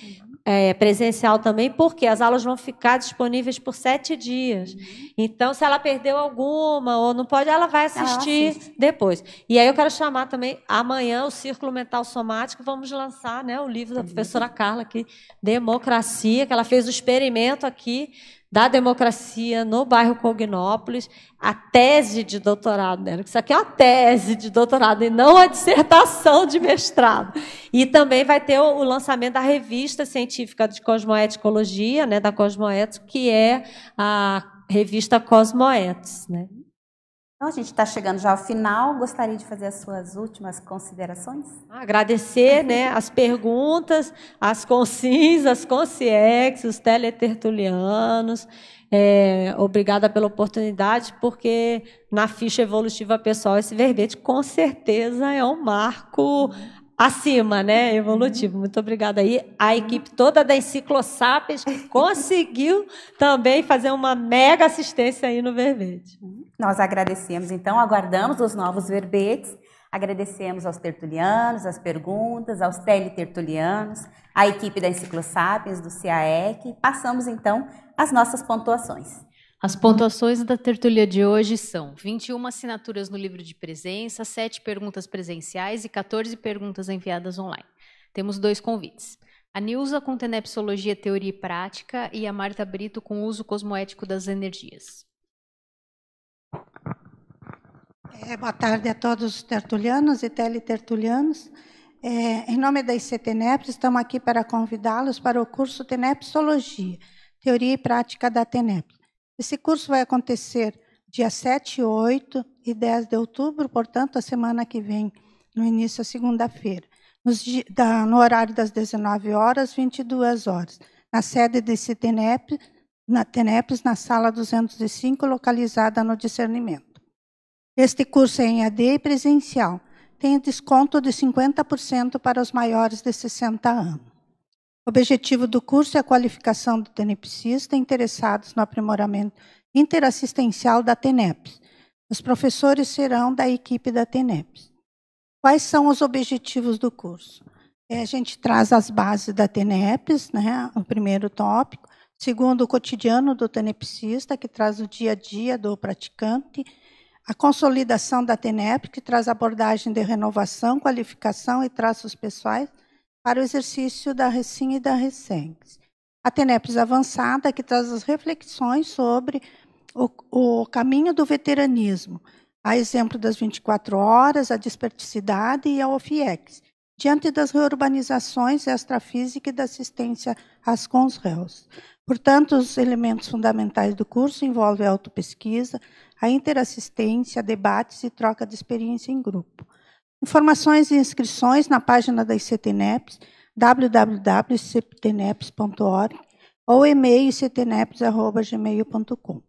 é, presencial também, porque as aulas vão ficar disponíveis por sete dias. Uhum. Então, se ela perdeu alguma ou não pode, ela vai assistir ela assiste. depois. E aí eu quero chamar também amanhã o Círculo Mental Somático. Vamos lançar né, o livro da uhum. professora Carla aqui, Democracia, que ela fez o experimento aqui da democracia no bairro Cognópolis, a tese de doutorado dela. Isso aqui é uma tese de doutorado e não a dissertação de mestrado. E também vai ter o, lançamento da revista científica de cosmoeticologia, né, da Cosmoetos, que é a revista Cosmoetos. Né? Então, a gente está chegando já ao final. Gostaria de fazer as suas últimas considerações. Agradecer né, [laughs] as perguntas, as consins, as consciex, os teletertulianos. É, obrigada pela oportunidade, porque na ficha evolutiva pessoal esse verbete com certeza é um marco acima, né? Evolutivo. Muito obrigada aí. A equipe toda da Enciclosapes [laughs] conseguiu também fazer uma mega assistência aí no verbete. Nós agradecemos, então, aguardamos os novos verbetes. Agradecemos aos tertulianos, as perguntas, aos teletertulianos, à equipe da Enciclosapiens, do CAEC. Passamos, então, às nossas pontuações. As pontuações da tertulia de hoje são 21 assinaturas no livro de presença, 7 perguntas presenciais e 14 perguntas enviadas online. Temos dois convites. A Nilza com Tenepsologia Teoria e Prática e a Marta Brito com Uso Cosmoético das Energias. É, boa tarde a todos os tertulianos e teletertulianos. É, em nome da ICTNEPS, estamos aqui para convidá-los para o curso Tenepsologia, Teoria e Prática da TENEPS esse curso vai acontecer dia 7, 8 e 10 de outubro, portanto, a semana que vem, no início, da segunda-feira. No horário das 19 horas, 22 horas, na sede de CITENEP, na TENEPES, na sala 205, localizada no discernimento. Este curso é em AD e presencial. Tem desconto de 50% para os maiores de 60 anos. O objetivo do curso é a qualificação do tenepsista interessados no aprimoramento interassistencial da TENEPS. Os professores serão da equipe da TENEPS. Quais são os objetivos do curso? É, a gente traz as bases da TENEPS, né, o primeiro tópico. Segundo, o cotidiano do tenepsista, que traz o dia a dia do praticante. A consolidação da TENEP, que traz abordagem de renovação, qualificação e traços pessoais para o exercício da RECIM e da recens. A TENEPS avançada, que traz as reflexões sobre o, o caminho do veteranismo, a exemplo das 24 horas, a desperticidade e a OFIEX, diante das reurbanizações extrafísicas e da assistência às cons réus. Portanto, os elementos fundamentais do curso envolvem a autopesquisa, a interassistência, debates e troca de experiência em grupo. Informações e inscrições na página da ICTNEPS, www.ictneps.org ou e-mail ctneps.gmail.com.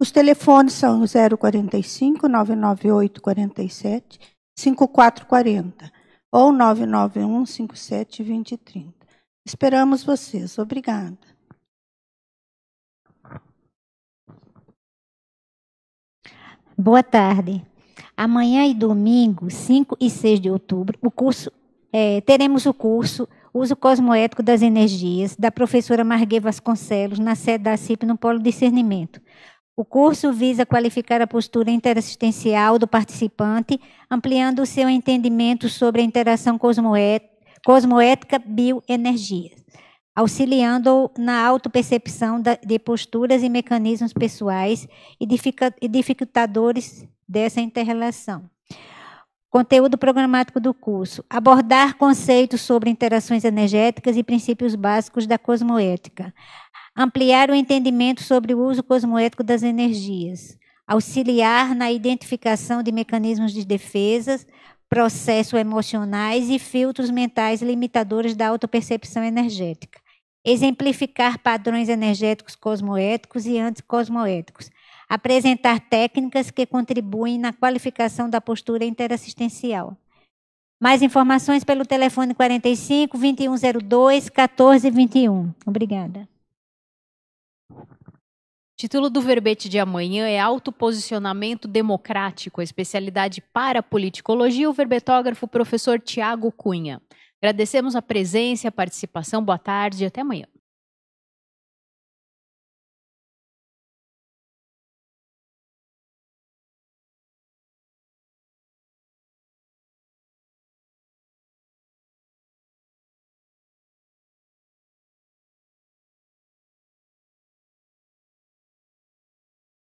Os telefones são 045 998 47 5440 ou 991 57 2030. Esperamos vocês. Obrigada. Boa tarde. Amanhã e domingo, 5 e 6 de outubro, o curso, é, teremos o curso Uso Cosmoético das Energias, da professora Marguê Vasconcelos, na sede da CIP, no Polo Discernimento. O curso visa qualificar a postura interassistencial do participante, ampliando o seu entendimento sobre a interação cosmoética, bioenergia, auxiliando-o na autopercepção de posturas e mecanismos pessoais e dificultadores dessa interrelação. Conteúdo programático do curso: abordar conceitos sobre interações energéticas e princípios básicos da cosmoética. Ampliar o entendimento sobre o uso cosmoético das energias. Auxiliar na identificação de mecanismos de defesa, processos emocionais e filtros mentais limitadores da autopercepção energética. Exemplificar padrões energéticos cosmoéticos e anticosmoéticos apresentar técnicas que contribuem na qualificação da postura interassistencial. Mais informações pelo telefone 45 2102 1421. Obrigada. Título do verbete de amanhã é Autoposicionamento Democrático, especialidade para politicologia, o verbetógrafo professor Tiago Cunha. Agradecemos a presença, a participação, boa tarde e até amanhã.